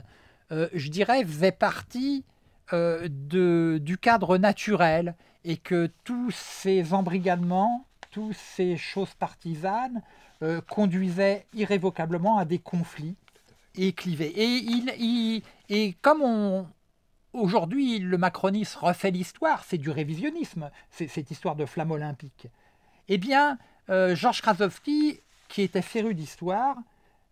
Speaker 1: euh, je dirais, faisait partie de, du cadre naturel et que tous ces embrigadements toutes ces choses partisanes euh, conduisaient irrévocablement à des conflits et Et, il, comme on, aujourd'hui, le macronisme refait l'histoire, c'est du révisionnisme, cette histoire de flamme olympique. Eh bien, euh, Georges Krasowski, qui était féru d'histoire,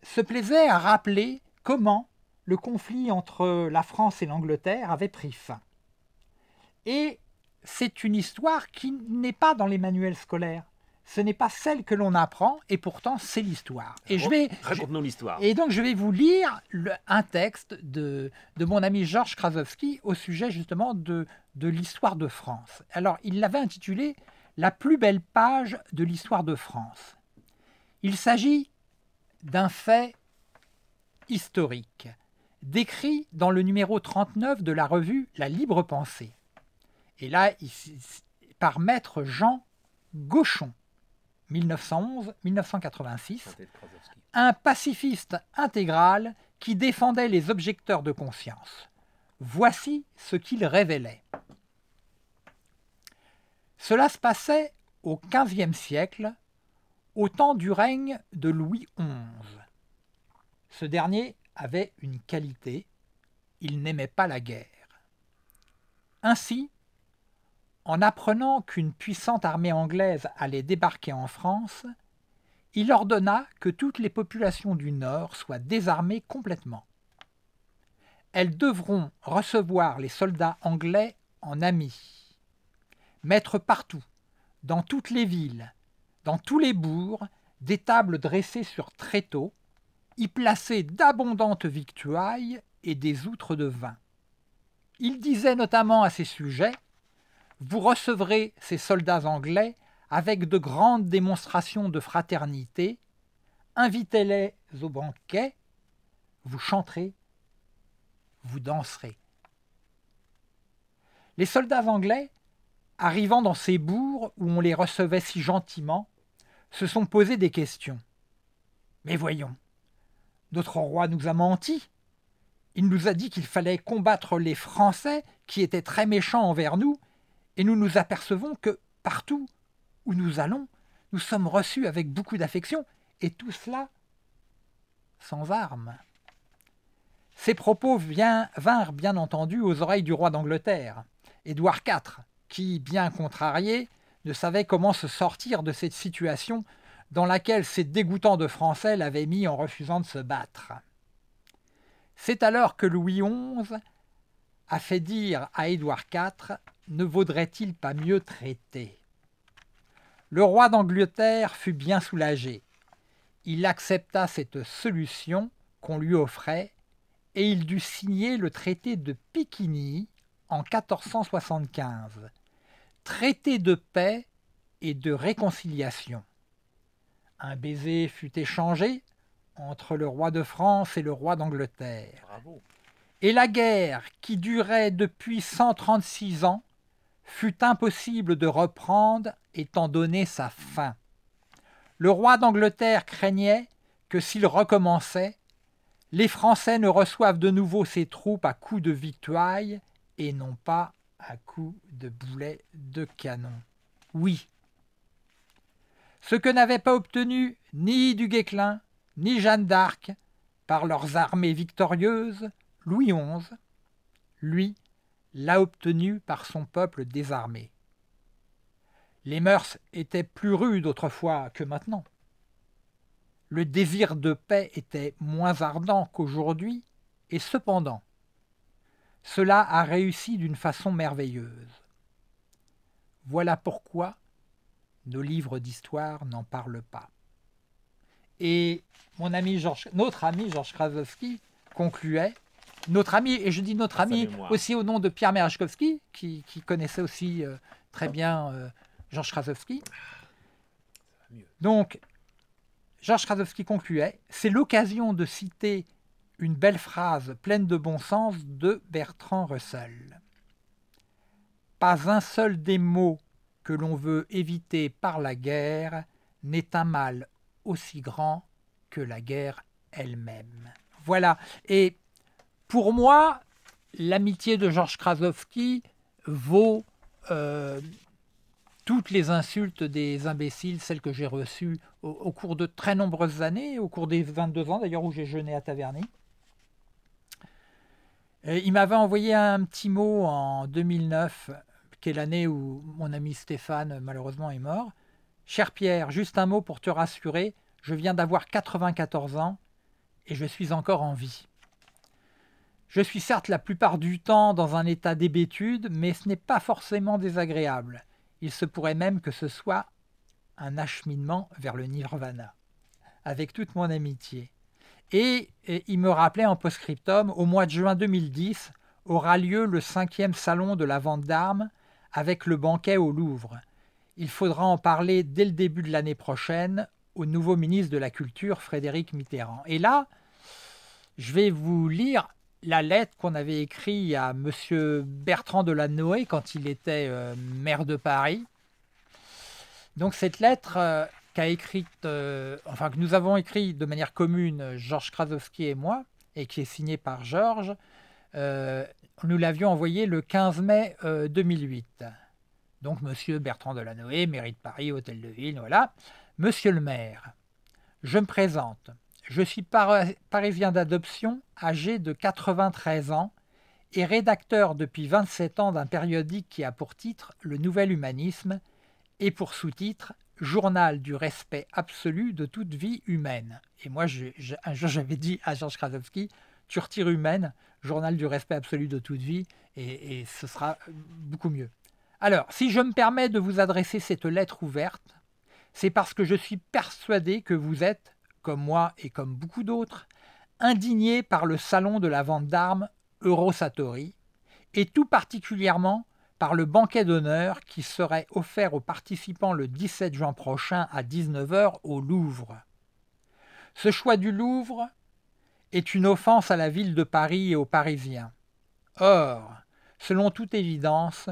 Speaker 1: se plaisait à rappeler comment le conflit entre la France et l'Angleterre avait pris fin. Et c'est une histoire qui n'est pas dans les manuels scolaires. Ce n'est pas celle que l'on apprend, et pourtant c'est l'histoire. Et je vais raconte-nous l'histoire. Et donc je vais vous lire un texte de, mon ami Georges Krasowski au sujet justement de, de l'histoire de France. Alors il l'avait intitulé La plus belle page de l'histoire de France. Il s'agit d'un fait historique, décrit dans le numéro 39 de la revue La Libre Pensée. Et là, par maître Jean Gauchon, 1911-1986, un pacifiste intégral qui défendait les objecteurs de conscience. Voici ce qu'il révélait. Cela se passait au XVe siècle, au temps du règne de Louis XI. Ce dernier avait une qualité, il n'aimait pas la guerre. Ainsi, en apprenant qu'une puissante armée anglaise allait débarquer en France, il ordonna que toutes les populations du Nord soient désarmées complètement. Elles devront recevoir les soldats anglais en amis, mettre partout, dans toutes les villes, dans tous les bourgs, des tables dressées sur tréteaux, y placer d'abondantes victuailles et des outres de vin. Il disait notamment à ses sujets vous recevrez ces soldats anglais avec de grandes démonstrations de fraternité, invitez-les au banquet, vous chanterez, vous danserez. Les soldats anglais, arrivant dans ces bourgs où on les recevait si gentiment, se sont posés des questions. Mais voyons, notre roi nous a menti. Il nous a dit qu'il fallait combattre les Français qui étaient très méchants envers nous et nous nous apercevons que partout où nous allons, nous sommes reçus avec beaucoup d'affection, et tout cela sans armes. Ces propos vinrent bien entendu aux oreilles du roi d'Angleterre, Édouard IV, qui, bien contrarié, ne savait comment se sortir de cette situation dans laquelle ces dégoûtants de Français l'avaient mis en refusant de se battre. C'est alors que Louis XI a fait dire à Édouard IV ne vaudrait-il pas mieux traiter Le roi d'Angleterre fut bien soulagé. Il accepta cette solution qu'on lui offrait et il dut signer le traité de Piquigny en 1475, traité de paix et de réconciliation. Un baiser fut échangé entre le roi de France et le roi d'Angleterre. Et la guerre, qui durait depuis 136 ans, fut impossible de reprendre étant donné sa fin. Le roi d'Angleterre craignait que s'il recommençait, les Français ne reçoivent de nouveau ses troupes à coups de victoire et non pas à coups de boulets de canon. Oui. Ce que n'avaient pas obtenu ni du Guesclin, ni Jeanne d'Arc, par leurs armées victorieuses, Louis XI, lui l'a obtenu par son peuple désarmé. Les mœurs étaient plus rudes autrefois que maintenant. Le désir de paix était moins ardent qu'aujourd'hui, et cependant, cela a réussi d'une façon merveilleuse. Voilà pourquoi nos livres d'histoire n'en parlent pas. Et mon ami notre ami Georges Krasowski concluait notre ami, et je dis notre ah, ami aussi au nom de Pierre Merachkowski, qui, connaissait aussi euh, très bien euh, Georges Krasowski. Donc, Georges Krasowski concluait C'est l'occasion de citer une belle phrase pleine de bon sens de Bertrand Russell. Pas un seul des mots que l'on veut éviter par la guerre n'est un mal aussi grand que la guerre elle-même. Voilà. Et pour moi, l'amitié de Georges Krasowski vaut euh, toutes les insultes des imbéciles, celles que j'ai reçues au, cours de très nombreuses années, au cours des 22 ans d'ailleurs où j'ai jeûné à Taverny. il m'avait envoyé un petit mot en 2009, qui est l'année où mon ami Stéphane malheureusement est mort. Cher Pierre, juste un mot pour te rassurer, je viens d'avoir 94 ans et je suis encore en vie. Je suis certes la plupart du temps dans un état d'hébétude, mais ce n'est pas forcément désagréable. Il se pourrait même que ce soit un acheminement vers le nirvana, avec toute mon amitié. Et, il me rappelait en post-scriptum, au mois de juin 2010, aura lieu le cinquième salon de la vente d'armes avec le banquet au Louvre. Il faudra en parler dès le début de l'année prochaine au nouveau ministre de la Culture, Frédéric Mitterrand. Et là, je vais vous lire la lettre qu'on avait écrite à Monsieur Bertrand Noé quand il était euh, maire de Paris. Donc cette lettre euh, qu'a écrite, euh, enfin que nous avons écrite de manière commune Georges Krasowski et moi, et qui est signée par Georges, nous l'avions envoyée le 15 mai 2008. Donc Monsieur Bertrand Noé, mairie de Paris, hôtel de ville, voilà. Monsieur le maire, je me présente. Je suis parisien d'adoption, âgé de 93 ans, et rédacteur depuis 27 ans d'un périodique qui a pour titre Le Nouvel Humanisme et pour sous-titre Journal du respect absolu de toute vie humaine. Et moi, j'avais dit à Georges Krasowski Tu retires humaine, Journal du respect absolu de toute vie, et ce sera beaucoup mieux. Alors, si je me permets de vous adresser cette lettre ouverte, c'est parce que je suis persuadé que vous êtes comme moi et comme beaucoup d'autres, indigné par le salon de la vente d'armes Eurosatori, et tout particulièrement par le banquet d'honneur qui serait offert aux participants le 17 juin prochain à 19h au Louvre. Ce choix du Louvre est une offense à la ville de Paris et aux Parisiens. Or, selon toute évidence,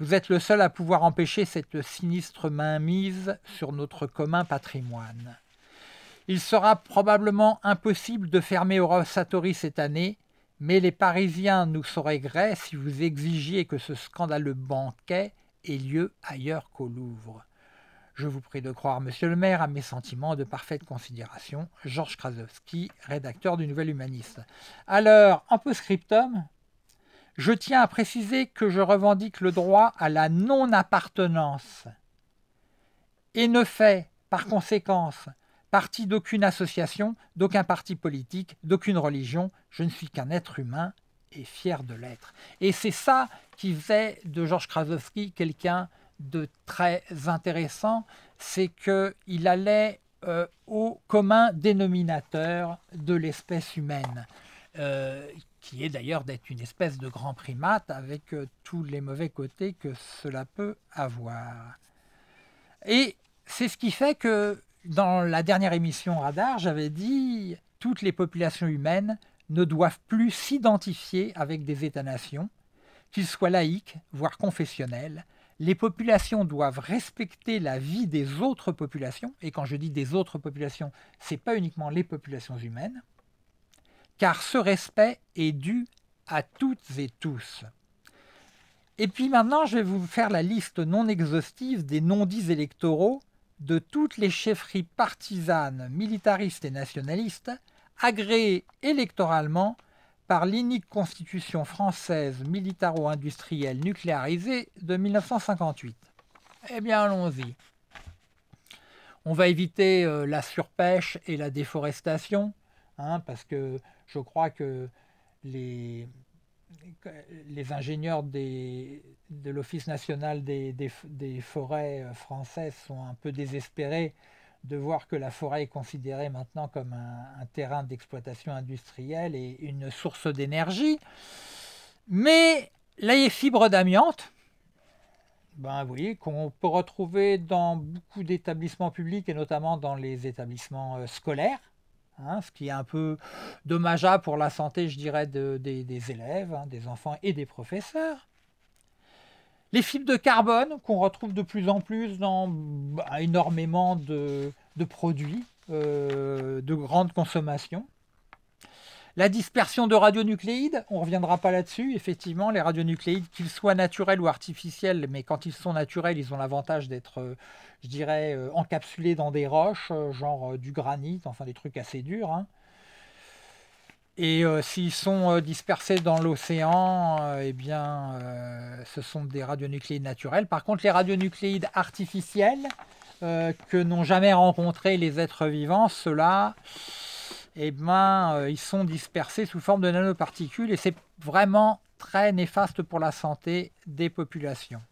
Speaker 1: vous êtes le seul à pouvoir empêcher cette sinistre mainmise sur notre commun patrimoine. Il sera probablement impossible de fermer Satori cette année, mais les Parisiens nous sauraient gré si vous exigiez que ce scandaleux banquet ait lieu ailleurs qu'au Louvre. Je vous prie de croire, monsieur le maire, à mes sentiments de parfaite considération. Georges Krasowski, rédacteur du Nouvel Humaniste. Alors, en post-scriptum, je tiens à préciser que je revendique le droit à la non-appartenance et ne fais, par conséquence, parti d'aucune association, d'aucun parti politique, d'aucune religion. Je ne suis qu'un être humain et fier de l'être. Et c'est ça qui faisait de Georges Krasowski quelqu'un de très intéressant, c'est qu'il allait euh, au commun dénominateur de l'espèce humaine, euh, qui est d'ailleurs d'être une espèce de grand primate avec euh, tous les mauvais côtés que cela peut avoir. Et c'est ce qui fait que dans la dernière émission Radar, j'avais dit toutes les populations humaines ne doivent plus s'identifier avec des États-nations, qu'ils soient laïques, voire confessionnels. Les populations doivent respecter la vie des autres populations, et quand je dis des autres populations, ce n'est pas uniquement les populations humaines, car ce respect est dû à toutes et tous. Et puis maintenant, je vais vous faire la liste non exhaustive des non-dits électoraux de toutes les chefferies partisanes, militaristes et nationalistes, agréées électoralement par l'inique constitution française militaro-industrielle nucléarisée de 1958. Eh bien, allons-y. On va éviter euh, la surpêche et la déforestation, hein, parce que je crois que les, les ingénieurs de l'Office national des, forêts euh, françaises sont un peu désespérés de voir que la forêt est considérée maintenant comme un, terrain d'exploitation industrielle et une source d'énergie. Mais a fibre d'amiante, ben, vous voyez, qu'on peut retrouver dans beaucoup d'établissements publics et notamment dans les établissements euh, scolaires, Hein, ce qui est un peu dommageable pour la santé, je dirais, des, élèves, hein, des enfants et des professeurs. Les fibres de carbone qu'on retrouve de plus en plus dans bah, énormément de, produits euh, de grande consommation. La dispersion de radionucléides, on ne reviendra pas là-dessus. Effectivement, les radionucléides, qu'ils soient naturels ou artificiels, mais quand ils sont naturels, ils ont l'avantage d'être, euh, je dirais, euh, encapsulés dans des roches, euh, genre du granit, enfin des trucs assez durs. Hein. Et s'ils sont dispersés dans l'océan, eh bien, ce sont des radionucléides naturels. Par contre, les radionucléides artificiels que n'ont jamais rencontrés les êtres vivants, ceux-là, eh ben, euh, ils sont dispersés sous forme de nanoparticules et c'est vraiment très néfaste pour la santé des populations,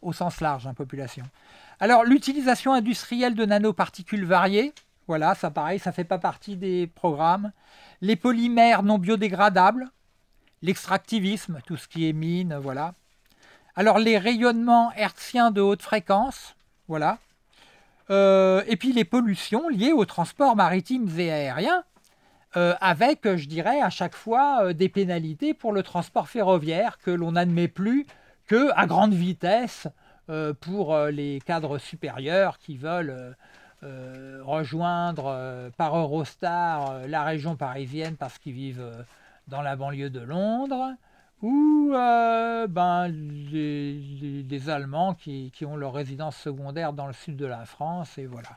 Speaker 1: au sens large, hein, population. Alors, l'utilisation industrielle de nanoparticules variées, voilà, ça pareil, ça ne fait pas partie des programmes. Les polymères non biodégradables, l'extractivisme, tout ce qui est mine, voilà. Alors, les rayonnements hertziens de haute fréquence, voilà. Euh, et puis les pollutions liées aux transports maritimes et aériens, euh, avec, euh, je dirais, à chaque fois euh, des pénalités pour le transport ferroviaire que l'on n'admet plus que à grande vitesse pour les cadres supérieurs qui veulent rejoindre par Eurostar la région parisienne parce qu'ils vivent dans la banlieue de Londres ou ben, des Allemands qui, qui, ont leur résidence secondaire dans le sud de la France et voilà.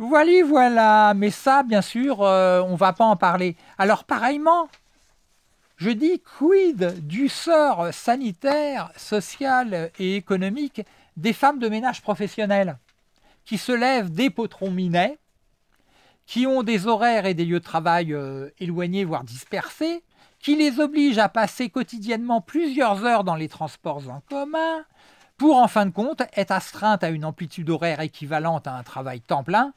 Speaker 1: Voilà, voilà. Mais ça, bien sûr, euh, on ne va pas en parler. Alors, pareillement, je dis quid du sort sanitaire, social et économique des femmes de ménage professionnelles qui se lèvent des potrons minets, qui ont des horaires et des lieux de travail euh, éloignés, voire dispersés, qui les obligent à passer quotidiennement plusieurs heures dans les transports en commun, pour en fin de compte être astreintes à une amplitude horaire équivalente à un travail temps plein,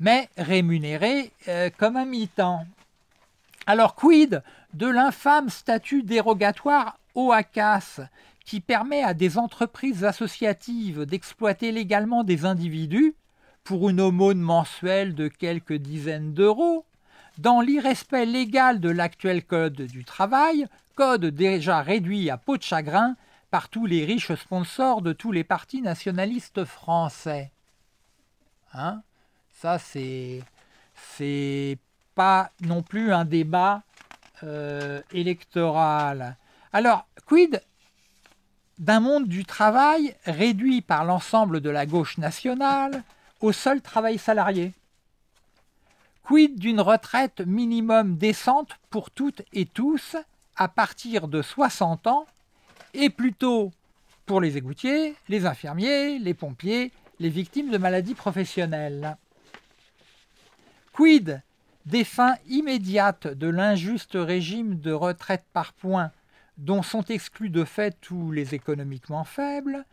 Speaker 1: mais rémunéré euh, comme un militant. Alors quid de l'infâme statut dérogatoire OACAS qui permet à des entreprises associatives d'exploiter légalement des individus pour une aumône mensuelle de quelques dizaines d'euros, dans l'irrespect légal de l'actuel Code du travail, code déjà réduit à peau de chagrin par tous les riches sponsors de tous les partis nationalistes français. Hein ça, c'est c'est pas non plus un débat euh, électoral. Alors, quid d'un monde du travail réduit par l'ensemble de la gauche nationale au seul travail salarié Quid d'une retraite minimum décente pour toutes et tous à partir de 60 ans et plutôt pour les égoutiers, les infirmiers, les pompiers, les victimes de maladies professionnelles Quid des fins immédiates de l'injuste régime de retraite par points dont sont exclus de fait tous les économiquement faibles,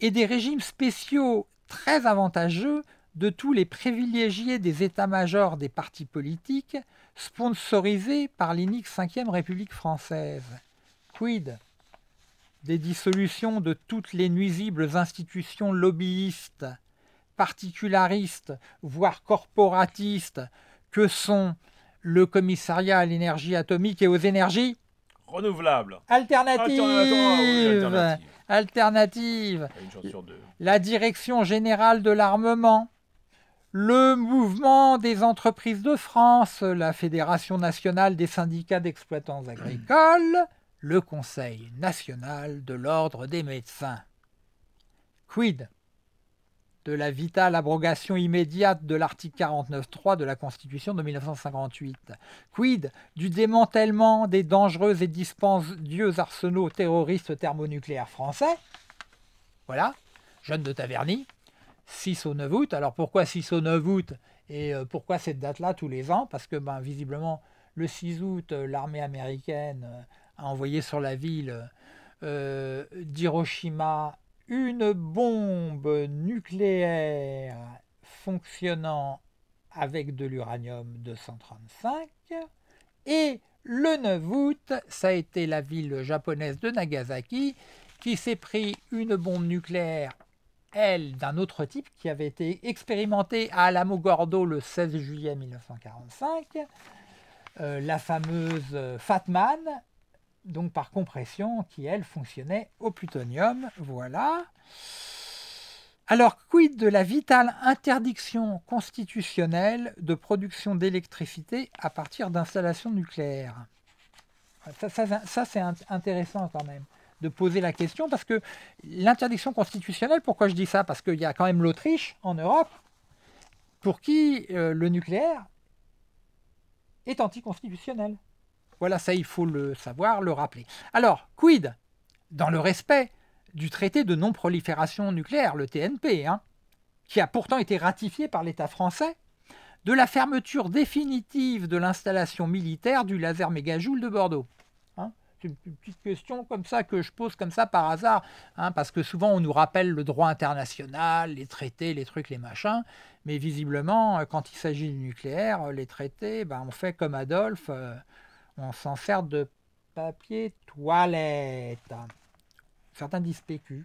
Speaker 1: et des régimes spéciaux très avantageux de tous les privilégiés des états-majors des partis politiques sponsorisés par l'inique 5 République française. Quid des dissolutions de toutes les nuisibles institutions lobbyistes particularistes, voire corporatistes, que sont le commissariat à l'énergie atomique et aux énergies
Speaker 2: renouvelables.
Speaker 1: Alternatives. La direction générale de l'armement. Le mouvement des entreprises de France, la Fédération nationale des syndicats d'exploitants agricoles, le Conseil national de l'ordre des médecins. Quid de la vitale abrogation immédiate de l'article 49.3 de la Constitution de 1958 Quid du démantèlement des dangereux et dispendieux arsenaux terroristes thermonucléaires français Voilà, jeune de Taverny, 6 au 9 août. Alors pourquoi 6 au 9 août et euh, pourquoi cette date-là tous les ans Parce que ben, visiblement, le 6 août, euh, l'armée américaine euh, a envoyé sur la ville d'Hiroshima une bombe nucléaire fonctionnant avec de l'uranium-235. Et le 9 août, ça a été la ville japonaise de Nagasaki qui s'est pris une bombe nucléaire, elle, d'un autre type, qui avait été expérimentée à Alamogordo le 16 juillet 1945. Euh, la fameuse Fatman, donc par compression, qui elle fonctionnait au plutonium. Voilà. Alors, quid de la vitale interdiction constitutionnelle de production d'électricité à partir d'installations nucléaires Ça, c'est intéressant quand même de poser la question parce que l'interdiction constitutionnelle, pourquoi je dis ça Parce qu'il y a quand même l'Autriche en Europe pour qui euh, le nucléaire est anticonstitutionnel. Voilà, ça, il faut le savoir, le rappeler. Alors, quid Dans le respect du traité de non-prolifération nucléaire, le TNP, hein, qui a pourtant été ratifié par l'État français, de la fermeture définitive de l'installation militaire du laser mégajoule de Bordeaux. Hein? c'est une petite question comme ça que je pose comme ça par hasard, hein, parce que souvent on nous rappelle le droit international, les traités, les trucs, les machins, mais visiblement, euh, quand il s'agit du nucléaire, euh, les traités, ben, on fait comme Adolphe. Euh, on s'en sert de papier toilette. Certains disent PQ.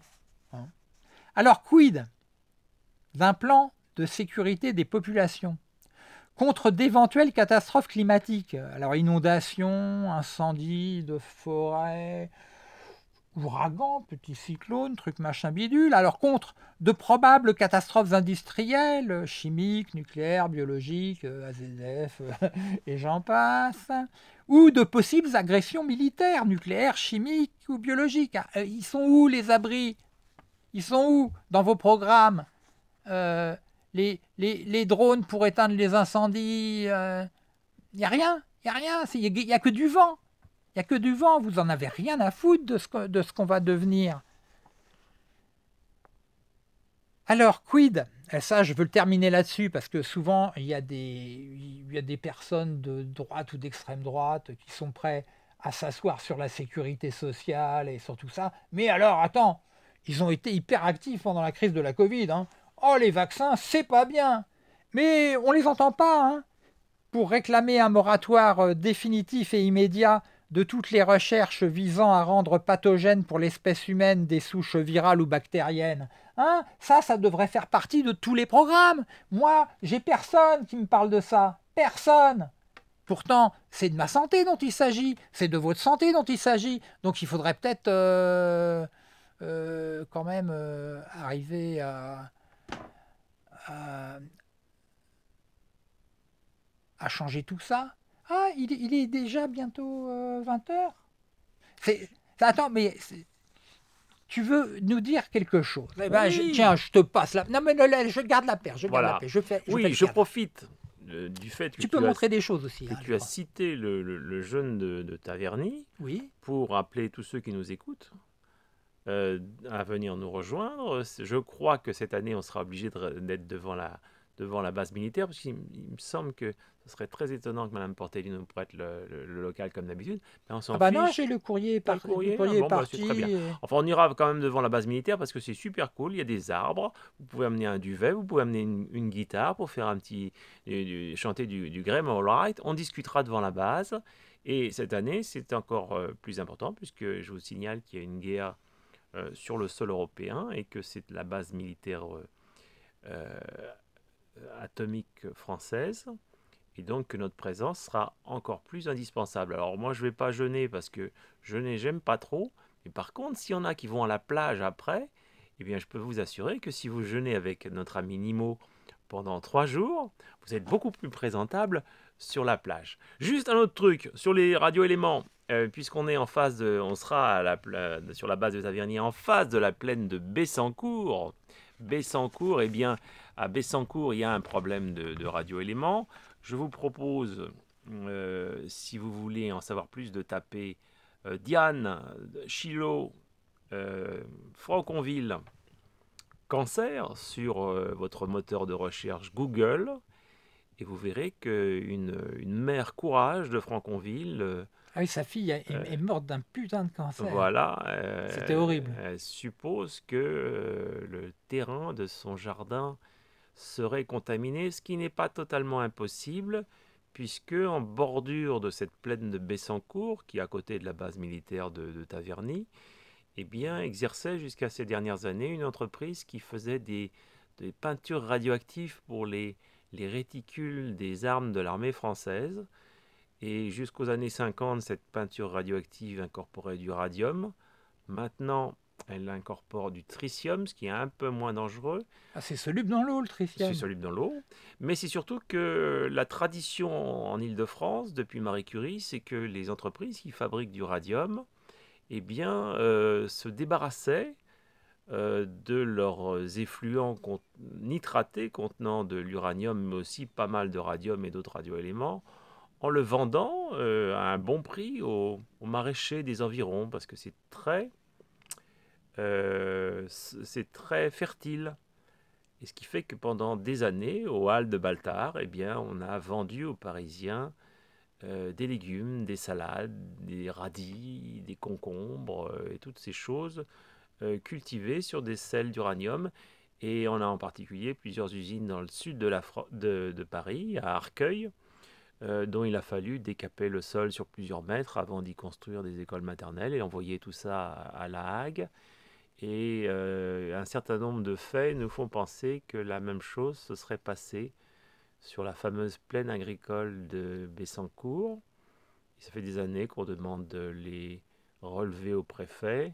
Speaker 1: Hein. Alors, quid d'un plan de sécurité des populations contre d'éventuelles catastrophes climatiques Alors, inondations, incendies de forêt, ouragans, petits cyclones, trucs machin bidule. Alors, contre de probables catastrophes industrielles, chimiques, nucléaires, biologiques, euh, AZF, euh, et j'en passe ou de possibles agressions militaires, nucléaires, chimiques ou biologiques. Ah, euh, ils sont où les abris Ils sont où dans vos programmes euh, les, drones pour éteindre les incendies Il euh, n'y a rien, il n'y a rien, il n'y a, que du vent. Il n'y a que du vent, vous n'en avez rien à foutre de ce qu'on va devenir. Alors, quid et euh, ça, je veux le terminer là-dessus parce que souvent, il y a des, il a des personnes de droite ou d'extrême droite qui sont prêts à s'asseoir sur la sécurité sociale et sur tout ça. Mais alors, attends, ils ont été hyper actifs pendant la crise de la Covid. Hein. Oh, les vaccins, c'est pas bien. Mais on les entend pas. Hein. Pour réclamer un moratoire euh, définitif et immédiat de toutes les recherches visant à rendre pathogènes pour l'espèce humaine des souches virales ou bactériennes. Hein ça, ça devrait faire partie de tous les programmes. Moi, j'ai personne qui me parle de ça. Personne. Pourtant, c'est de ma santé dont il s'agit, c'est de votre santé dont il s'agit. Donc il faudrait peut-être euh, euh, quand même euh, arriver à changer tout ça il, est déjà bientôt 20h euh, Attends, mais tu veux nous dire quelque chose eh ben, Tiens, je te passe la... Non, mais je garde la paire, je fais, oui, je profite
Speaker 2: euh, du fait que tu, peux montrer des choses aussi. Hein, tu as cité le, jeûne jeune de, Taverny oui. pour appeler tous ceux qui nous écoutent euh, à venir nous rejoindre. Je crois que cette année, on sera obligé d'être devant la, devant la base militaire, parce qu'il me semble que ce serait très étonnant que Mme Portelli nous prête le, local comme d'habitude. on s'en ah bah non, j'ai
Speaker 1: le courrier, par, le courrier, le ah bah,
Speaker 2: Enfin, on ira quand même devant la base militaire parce que c'est super cool. Il y a des arbres. Vous pouvez amener un duvet, vous pouvez amener une, guitare pour faire un petit chanter du, du Graham right. On discutera devant la base. Et cette année, c'est encore euh, plus important puisque je vous signale qu'il y a une guerre euh, sur le sol européen et que c'est la base militaire. Euh, euh, atomique française. Et donc que notre présence sera encore plus indispensable. Alors moi je ne vais pas jeûner parce que jeûner j'aime pas trop. Mais par contre, s'il y en a qui vont à la plage après, eh bien je peux vous assurer que si vous jeûnez avec notre ami Nimo pendant trois jours, vous êtes beaucoup plus présentable sur la plage. Juste un autre truc sur les radioéléments. éléments euh, Puisqu'on est en face on sera sur la base de Tavernier en face de la plaine de Bessancourt. Bessancourt, eh bien, à Bessancourt, il y a un problème de, de radio Je vous propose, euh, si vous voulez en savoir plus, de taper euh, Diane, Chilo, euh, Franconville, cancer sur votre moteur de recherche Google. Et vous verrez qu'une une mère courage de Franconville.
Speaker 1: Ah oui, sa fille est, morte d'un putain de cancer.
Speaker 2: Voilà. C'était horrible. Elle suppose que le terrain de son jardin serait contaminé, ce qui n'est pas totalement impossible, puisque en bordure de cette plaine de Bessancourt, qui est à côté de la base militaire de, Taverny, eh bien, exerçait jusqu'à ces dernières années une entreprise qui faisait des, peintures radioactives pour les, les réticules des armes de l'armée française. Et jusqu'aux années 50, cette peinture radioactive incorporait du radium. Maintenant, elle incorpore du tritium, ce qui est un peu moins dangereux. Ah, c'est soluble dans l'eau, le tritium C'est soluble dans l'eau. Mais c'est surtout que la tradition en Ile-de-France, depuis Marie Curie, c'est que les entreprises qui fabriquent du radium eh bien, euh, se débarrassaient euh, de leurs effluents nitratés contenant de l'uranium, mais aussi pas mal de radium et d'autres radioéléments, en le vendant euh, à un bon prix aux, aux maraîchers des environs, parce que c'est très euh, c'est très fertile. Et ce qui fait que pendant des années, au hall de Baltard, eh bien, on a vendu aux Parisiens euh, des légumes, des salades, des radis, des concombres euh, et toutes ces choses cultivées sur des sels d'uranium. Et on a en particulier plusieurs usines dans le sud de, Paris, à Arcueil, dont il a fallu décaper le sol sur plusieurs mètres avant d'y construire des écoles maternelles et envoyer tout ça à La Hague. Et euh, un certain nombre de faits nous font penser que la même chose se serait passée sur la fameuse plaine agricole de Bessancourt. Ça fait des années qu'on demande de les relever au préfet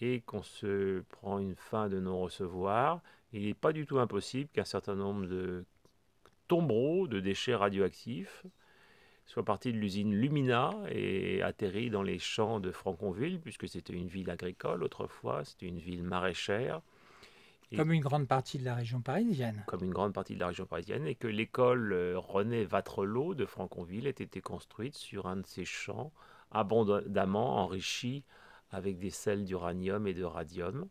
Speaker 2: et qu'on se prend une fin de non-recevoir. Il n'est pas du tout impossible qu'un certain nombre de tombereaux de déchets radioactifs soit parti de l'usine Lumina et atterri dans les champs de Franconville, puisque c'était une ville agricole autrefois, c'était une ville maraîchère.
Speaker 1: comme une grande partie de la région parisienne.
Speaker 2: Comme une grande partie de la région parisienne, et que l'école euh, René Vatrelot de Franconville ait été construite sur un de ces champs abondamment enrichi avec des sels d'uranium et de radium.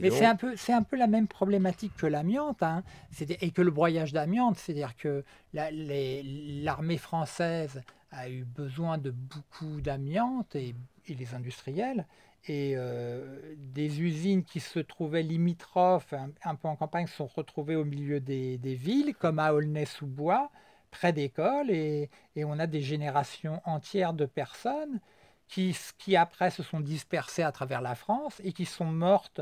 Speaker 1: Mais c'est un, peu, un peu la même problématique que l'amiante hein, et que le broyage d'amiante. C'est-à-dire que l'armée française a eu besoin de beaucoup d'amiante et, les industriels. Et euh, des usines qui se trouvaient limitrophes, un, peu en campagne, sont retrouvées au milieu des, villes, comme à Aulnay-sous-Bois, près d'écoles. Et, et on a des générations entières de personnes qui, qui après se sont dispersées à travers la France et qui sont mortes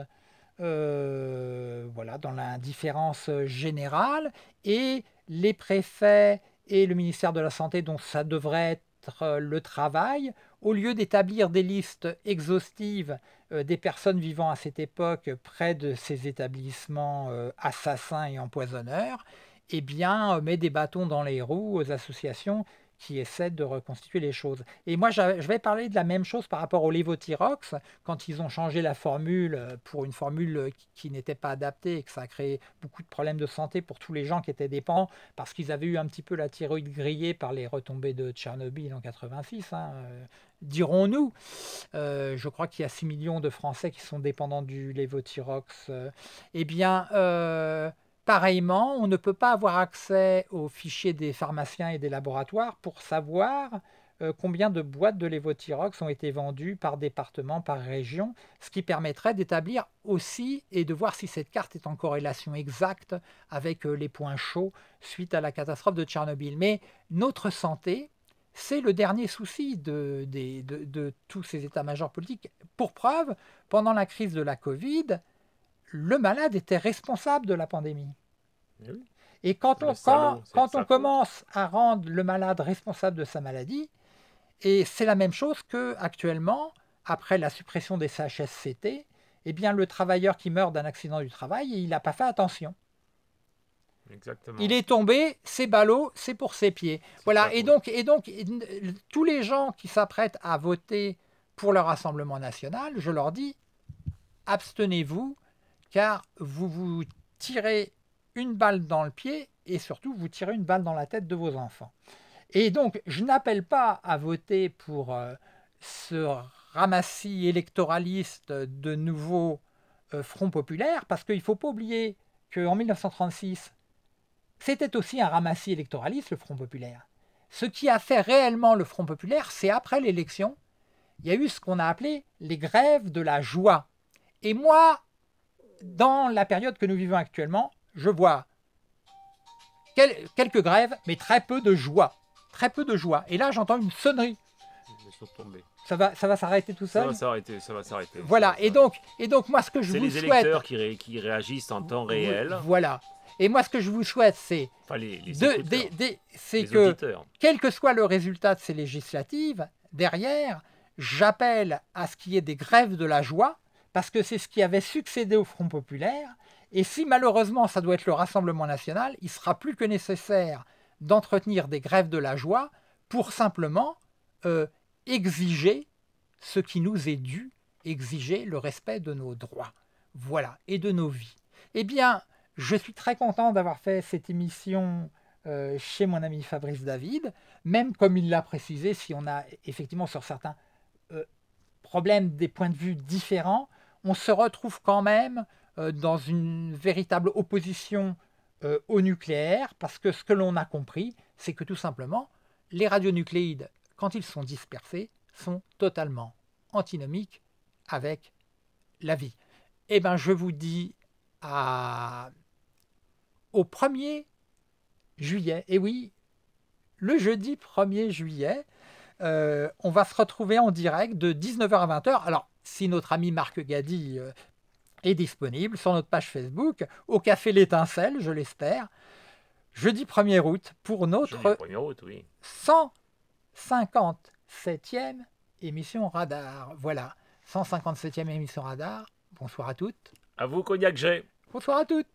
Speaker 1: euh, voilà, dans l'indifférence générale, et les préfets et le ministère de la Santé, dont ça devrait être euh, le travail, au lieu d'établir des listes exhaustives euh, des personnes vivant à cette époque près de ces établissements assassins et empoisonneurs, eh bien, met des bâtons dans les roues aux associations qui essaie de reconstituer les choses. Et moi, je vais parler de la même chose par rapport au Levothyrox, quand ils ont changé la formule euh, pour une formule euh, qui n'était pas adaptée et que ça a créé beaucoup de problèmes de santé pour tous les gens qui étaient dépendants, parce qu'ils avaient eu un petit peu la thyroïde grillée par les retombées de Tchernobyl en 86, hein, euh, dirons-nous. je crois qu'il y a 6 millions de Français qui sont dépendants du Levothyrox. eh bien Pareillement, on ne peut pas avoir accès aux fichiers des pharmaciens et des laboratoires pour savoir euh, combien de boîtes de lévothyrox ont été vendues par département, par région, ce qui permettrait d'établir aussi et de voir si cette carte est en corrélation exacte avec euh, les points chauds suite à la catastrophe de Tchernobyl. Mais notre santé, c'est le dernier souci de, de tous ces états-majors politiques. Pour preuve, pendant la crise de la Covid, le malade était responsable de la pandémie. Eh et quand on, quand, on commence à rendre le malade responsable de sa maladie, et c'est la même chose que actuellement, après la suppression des CHSCT, eh bien le travailleur qui meurt d'un accident du travail, il n'a pas fait attention. Il est tombé, c'est ballot, c'est pour ses pieds. Voilà. Et donc, et donc, tous les gens qui s'apprêtent à voter pour le Rassemblement national, je leur dis, abstenez-vous car vous vous tirez une balle dans le pied et surtout vous tirez une balle dans la tête de vos enfants. Et donc, je n'appelle pas à voter pour euh, ce ramassis électoraliste de nouveau euh, Front populaire, parce qu'il ne faut pas oublier qu'en 1936, c'était aussi un ramassis électoraliste, le Front populaire. Ce qui a fait réellement le Front populaire, c'est après l'élection, il y a eu ce qu'on a appelé les grèves de la joie. Et moi, dans la période que nous vivons actuellement, je vois quelques grèves, mais très peu de joie. Très peu de joie. Et là, j'entends une sonnerie. Ça va, ça va s'arrêter tout seul. Ça va
Speaker 2: s'arrêter, ça va s'arrêter. Voilà.
Speaker 1: Et donc, et donc, moi, ce que je vous souhaite. C'est les électeurs
Speaker 2: qui, réagissent en temps réel.
Speaker 1: Voilà. Et moi, ce que je vous souhaite, c'est enfin, c'est que quel que soit le résultat de ces législatives, derrière, j'appelle à ce qu'il y ait des grèves de la joie, parce que c'est ce qui avait succédé au Front populaire, et si malheureusement ça doit être le Rassemblement national, il sera plus que nécessaire d'entretenir des grèves de la joie pour simplement euh, exiger ce qui nous est dû, exiger le respect de nos droits, voilà, et de nos vies. Eh bien, je suis très content d'avoir fait cette émission euh, chez mon ami Fabrice David, même comme il l'a précisé, si on a effectivement sur certains euh, problèmes des points de vue différents, on se retrouve quand même euh, dans une véritable opposition euh, au nucléaire, parce que ce que l'on a compris, c'est que tout simplement, les radionucléides, quand ils sont dispersés, sont totalement antinomiques avec la vie. Eh bien, je vous dis à... au 1er juillet, et oui, le jeudi 1er juillet, euh, on va se retrouver en direct de 19h à 20h. Alors, si notre ami Marc Gadi euh, est disponible, sur notre page Facebook, au Café L'Étincelle, je l'espère, jeudi 1er août, pour notre 157e émission Radar. Voilà, 157e émission Radar. Bonsoir à toutes.
Speaker 2: À vous, Cognac G.
Speaker 1: Bonsoir à toutes.